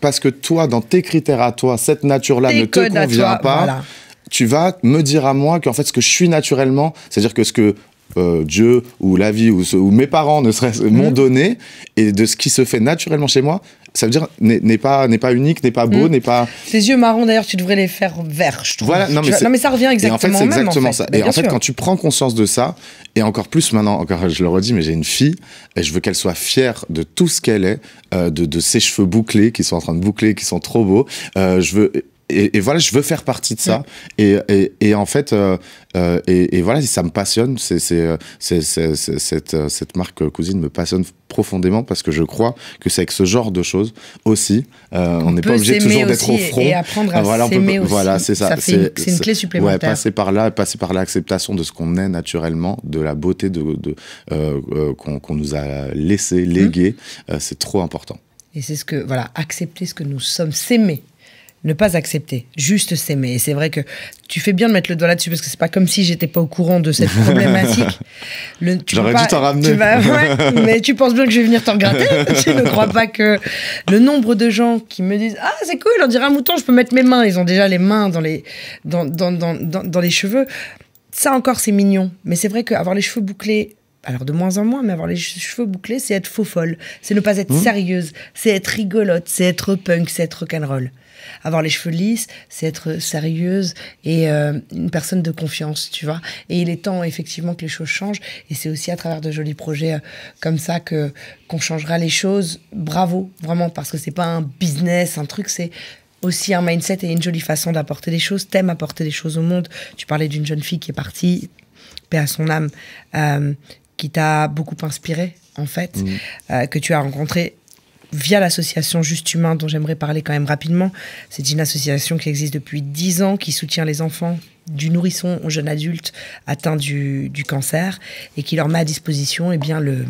parce que toi, dans tes critères à toi, cette nature-là ne te convient pas. Tu vas me dire à moi qu'en fait, ce que je suis naturellement, c'est-à-dire que ce que euh, Dieu ou la vie ou, mes parents ne mhm. m'ont donné et de ce qui se fait naturellement chez moi, ça veut dire n'est pas n'est pas unique, n'est pas beau, hmm. n'est pas. Ces yeux marrons d'ailleurs, tu devrais les faire verts, je trouve. Voilà, non mais, ça revient exactement. Et en fait, c'est exactement ça. Bah, et en fait, quand tu prends conscience de ça, et encore plus maintenant, encore je le redis, mais j'ai une fille et je veux qu'elle soit fière de tout ce qu'elle est, euh, de, ses cheveux bouclés qui sont en train de boucler, qui sont trop beaux. Euh, je veux et, voilà, je veux faire partie de ça. Mm. Et, en fait, euh, euh, et, voilà, ça me passionne. Euh, cette, marque cousine me passionne profondément parce que je crois que c'est avec ce genre de choses aussi, on, n'est pas obligé toujours d'être au front. Et apprendre à voilà, s'aimer aussi. Voilà, c'est ça. c'est une, clé supplémentaire. passer par là, passer par l'acceptation de ce qu'on est naturellement, de la beauté de, qu'on nous a laissé, léguer, mm. c'est trop important. Et c'est ce que, voilà, accepter ce que nous sommes, s'aimer, ne pas accepter, juste s'aimer. Et c'est vrai que tu fais bien de mettre le doigt là-dessus parce que c'est pas comme si j'étais pas au courant de cette [LAUGHS] problématique. J'aurais dû t'en ramener. [LAUGHS] mais tu penses bien que je vais venir t'en gratter. [LAUGHS] tu ne crois pas que le nombre de gens qui me disent Ah, c'est cool, on dirait un mouton, je peux mettre mes mains. Ils ont déjà les mains dans les, dans, les cheveux. Ça encore, c'est mignon. Mais c'est vrai qu'avoir les cheveux bouclés, alors de moins en moins, mais avoir les cheveux bouclés, c'est être faux folle, c'est ne pas être mmh. sérieuse, c'est être rigolote, c'est être punk, c'est être rock'n'roll avoir les cheveux lisses, c'est être sérieuse et euh, une personne de confiance, tu vois. Et il est temps effectivement que les choses changent. Et c'est aussi à travers de jolis projets euh, comme ça que qu'on changera les choses. Bravo, vraiment, parce que c'est pas un business, un truc, c'est aussi un mindset et une jolie façon d'apporter des choses. T'aimes apporter des choses au monde. Tu parlais d'une jeune fille qui est partie, paix à son âme, euh, qui t'a beaucoup inspiré en fait, mmh. que tu as rencontré via l'association Juste Humain, dont j'aimerais parler quand même rapidement. C'est une association qui existe depuis dix ans, qui soutient les enfants du nourrisson au jeune adulte atteint du, cancer et qui leur met à disposition eh bien, le,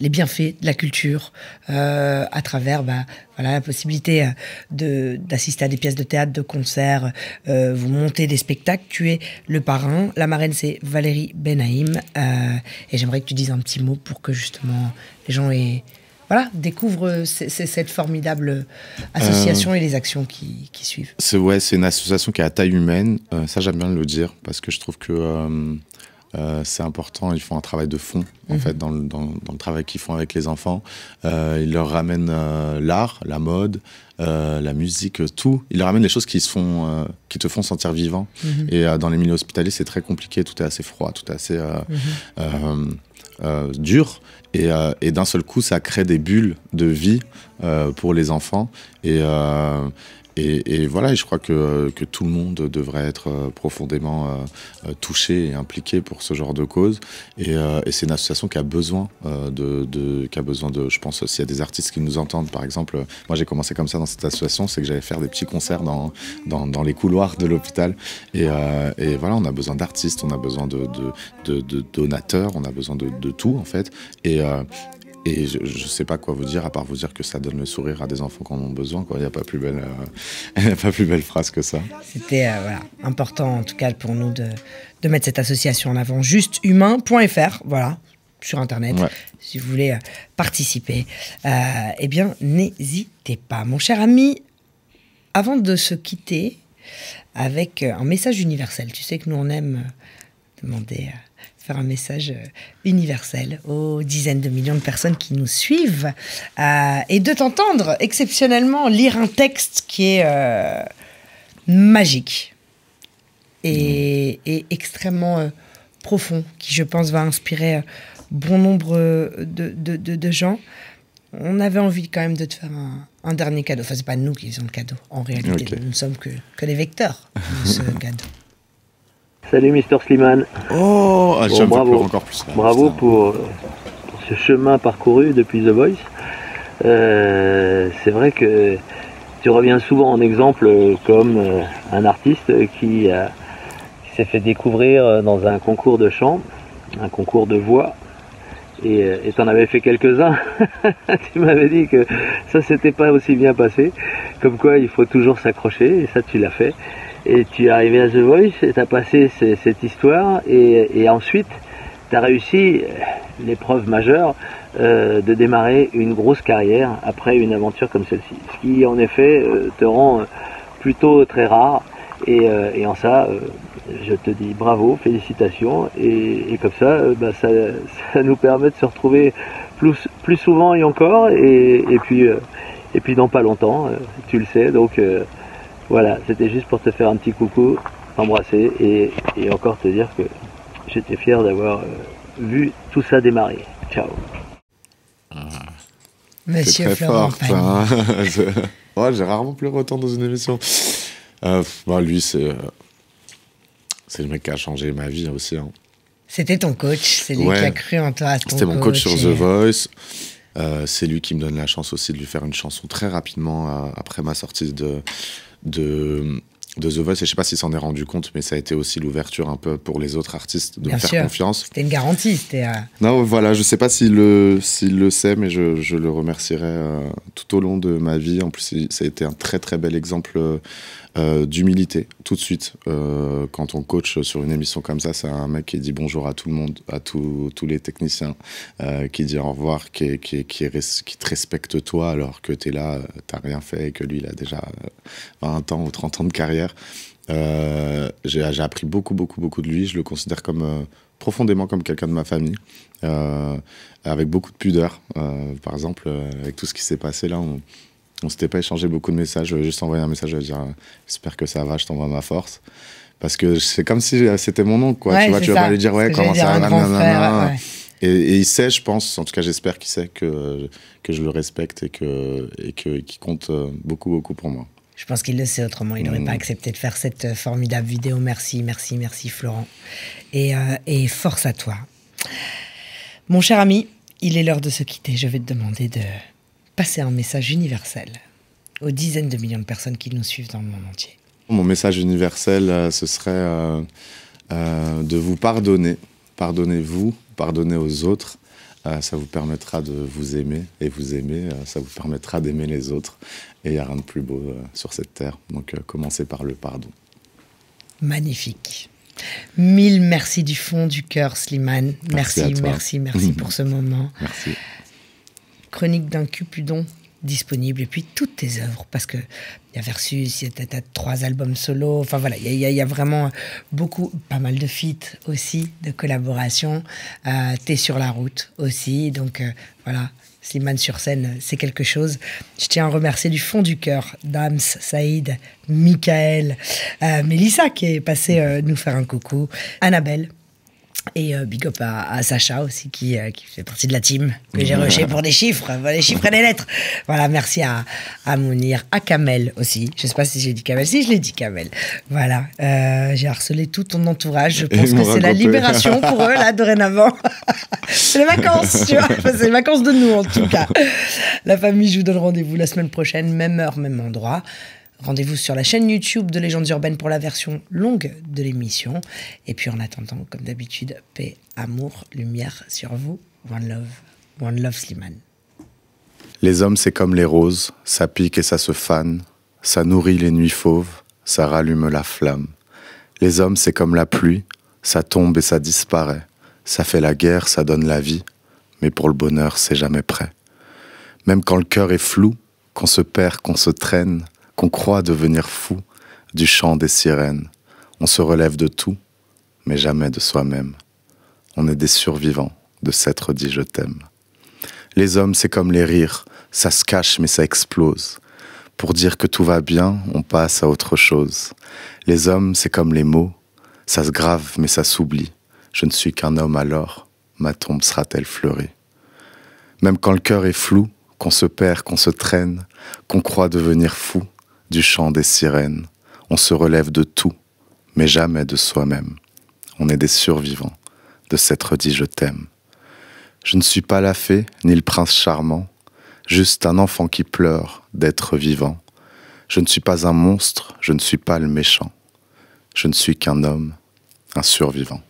les bienfaits de la culture euh, à travers bah, voilà, la possibilité euh, de, d'assister à des pièces de théâtre, de concerts, euh, vous montez des spectacles, tu es le parrain. La marraine, c'est Valérie Benahim. et j'aimerais que tu dises un petit mot pour que justement les gens aient voilà, découvre euh, cette formidable euh, association euh, et les actions qui, suivent. C'est ouais, c'est une association qui est à taille humaine. ça, j'aime bien le dire parce que je trouve que c'est important. Ils font un travail de fond en mhm. fait dans le, travail qu'ils font avec les enfants. ils leur ramènent l'art, la mode, la musique, tout. Ils leur ramènent les choses qui font, qui te font sentir vivant. Mhm. Et dans les milieux hospitaliers, c'est très compliqué. Tout est assez froid, tout est assez Euh, mhm. dur. Euh, et, d'un seul coup, ça crée des bulles de vie euh, pour les enfants. Et, euh, et, et, voilà, je crois que, tout le monde devrait être euh, profondément euh, euh, touché et impliqué pour ce genre de cause. Et, c'est une association qui a besoin de, qui a besoin de, je pense, s'il y a des artistes qui nous entendent, par exemple, moi j'ai commencé comme ça dans cette association, c'est que j'allais faire des petits concerts dans, dans, les couloirs de l'hôpital. Et, voilà, on a besoin d'artistes, on a besoin de, donateurs, on a besoin de, tout en fait. Et, et je ne sais pas quoi vous dire, à part vous dire que ça donne le sourire à des enfants qui en ont besoin. Il n'y a, pas plus belle, euh, [LAUGHS] pas plus belle phrase que ça. C'était euh, important, en tout cas, pour nous de, mettre cette association en avant. Justehumain.fr, voilà, sur Internet. Si vous voulez euh, participer, eh bien, n'hésitez pas. Mon cher ami, avant de se quitter, avec un message universel, tu sais que nous, on aime demander faire un message euh, universel aux dizaines de millions de personnes qui nous suivent euh, et de t'entendre exceptionnellement lire un texte qui est euh, magique et, mmh. extrêmement profond, qui je pense va inspirer bon nombre de, gens. On avait envie quand même de te faire un, dernier cadeau. Enfin, c'est pas nous qui faisons le cadeau. En réalité, nous ne sommes que, que les vecteurs de ce [LAUGHS] cadeau. Salut Mister Sliman Oh, ah, bravo. encore plus. bravo euh, pour, ce chemin parcouru depuis The Voice. Euh, c'est vrai que tu reviens souvent en exemple euh, comme un artiste qui, s'est fait découvrir dans un concours de chant, un concours de voix. Et tu en avais fait quelques-uns. [LAUGHS] tu m'avais dit que ça s'était pas aussi bien passé. Comme quoi, il faut toujours s'accrocher. Et ça, tu l'as fait et tu es arrivé à The Voice, et tu as passé cette histoire, et, ensuite, tu as réussi euh, l'épreuve majeure euh, de démarrer une grosse carrière après une aventure comme celle-ci. Ce qui, en effet, euh, te rend plutôt très rare, et, en ça, je te dis bravo, félicitations, et, comme bah, ça, ça, nous permet de se retrouver plus, plus souvent et encore, et, puis, et puis dans pas longtemps, tu le sais, donc... Voilà, c'était juste pour te faire un petit coucou, t'embrasser et, encore te dire que j'étais fier d'avoir euh, vu tout ça démarrer. Ciao. Mmh. Monsieur Florent fort, hein. [LAUGHS] J'ai rarement pleuré autant dans une émission. Euh, bah, lui, euh, c'est le mec qui a changé ma vie aussi. Hein. C'était ton coach, c'est lui qui a cru en toi. C'était mon coach, sur The Voice. c'est lui qui me donne la chance aussi de lui faire une chanson très rapidement après ma sortie de, de, The Voice, et je ne sais pas s'il s'en est rendu compte, mais ça a été aussi l'ouverture un peu pour les autres artistes de faire confiance. C'était une garantie. Euh, non, voilà, je ne sais pas s'il le, le sait, mais je, le remercierai euh, tout au long de ma vie. En plus, ça a été un très très bel exemple euh, euh, d'humilité tout de suite. Euh, quand on coach sur une émission comme ça, c'est un mec qui dit bonjour à tout le monde, à tous les techniciens, euh, qui dit au revoir, qui, qui, qui, te respecte toi alors que tu es là, t'as rien fait et que lui, il a déjà 20 ans ou 30 ans de carrière. J'ai appris beaucoup, beaucoup, beaucoup de lui. Je le considère comme profondément comme quelqu'un de ma famille, avec beaucoup de pudeur. par exemple, avec tout ce qui s'est passé là, on s'était pas échangé beaucoup de messages, j'avais euh, juste envoyé un message, je euh, dire euh, j'espère que ça va, je t'envoie ma force. Parce que c'est comme si c'était mon oncle, quoi. tu vois, tu vas pas lui dire, ouais, comment ça va, Et, il sait, je pense, en tout cas j'espère qu'il sait que, que je le respecte et qu'il et que, qui compte beaucoup, beaucoup pour moi. Je pense qu'il le sait autrement, il n'aurait mm. pas accepté de faire cette formidable vidéo. Merci, merci, merci Florent. Et, et force à toi. Mon cher ami, il est l'heure de se quitter. Je vais te demander de passer un message universel aux dizaines de millions de personnes qui nous suivent dans le monde entier Mon message universel, euh, ce serait euh, euh, de vous pardonner. Pardonnez-vous, pardonnez aux autres. ça vous permettra de vous aimer et vous aimer, ça vous permettra d'aimer les autres. Et il n'y a rien de plus beau sur cette terre. Donc commencez par le pardon. Magnifique. Mille merci du fond du cœur, Slimane. merci, merci, merci [LAUGHS] pour ce moment. Merci. Chronique d'un Cupidon disponible et puis toutes tes œuvres parce que il y a Versus, il y a, trois albums solo, enfin voilà, il y, a vraiment beaucoup, pas mal de feats aussi, de collaborations. Euh, t'es sur la route aussi, donc euh, voilà, Slimane sur scène, c'est quelque chose. Je tiens à remercier du fond du cœur Dams, Saïd, Michael, euh, Mélissa qui est passée euh, nous faire un coucou, Annabelle et euh, big up à, Sacha aussi, euh, qui, fait partie de la team, que j'ai rushé pour des chiffres, les chiffres et les lettres. Voilà, merci à, à Mounir, à Kamel aussi. Je sais pas si j'ai dit Kamel, si je l'ai dit Kamel. Voilà, euh, j'ai harcelé tout ton entourage. Je pense que c'est la libération pour eux, là, dorénavant. [LAUGHS] c'est les vacances, tu vois. c'est les vacances de nous, en tout cas. La famille, je vous donne rendez-vous la semaine prochaine, même heure, même endroit. Rendez-vous sur la chaîne YouTube de Légendes Urbaines pour la version longue de l'émission. Et puis en attendant, comme d'habitude, paix, amour, lumière sur vous. One love. One love, Slimane. Les hommes, c'est comme les roses, ça pique et ça se fane, ça nourrit les nuits fauves, ça rallume la flamme. Les hommes, c'est comme la pluie, ça tombe et ça disparaît, ça fait la guerre, ça donne la vie, mais pour le bonheur, c'est jamais prêt. Même quand le cœur est flou, qu'on se perd, qu'on se traîne, qu'on croit devenir fou du chant des sirènes. On se relève de tout, mais jamais de soi-même. On est des survivants de s'être dit je t'aime. Les hommes, c'est comme les rires, ça se cache mais ça explose. Pour dire que tout va bien, on passe à autre chose. Les hommes, c'est comme les mots, ça se grave mais ça s'oublie. Je ne suis qu'un homme alors, ma tombe sera-t-elle fleurie Même quand le cœur est flou, qu'on se perd, qu'on se traîne, qu'on croit devenir fou, du chant des sirènes. On se relève de tout, mais jamais de soi-même. On est des survivants de s'être dit je t'aime. Je ne suis pas la fée, ni le prince charmant, juste un enfant qui pleure d'être vivant. Je ne suis pas un monstre, je ne suis pas le méchant. Je ne suis qu'un homme, un survivant.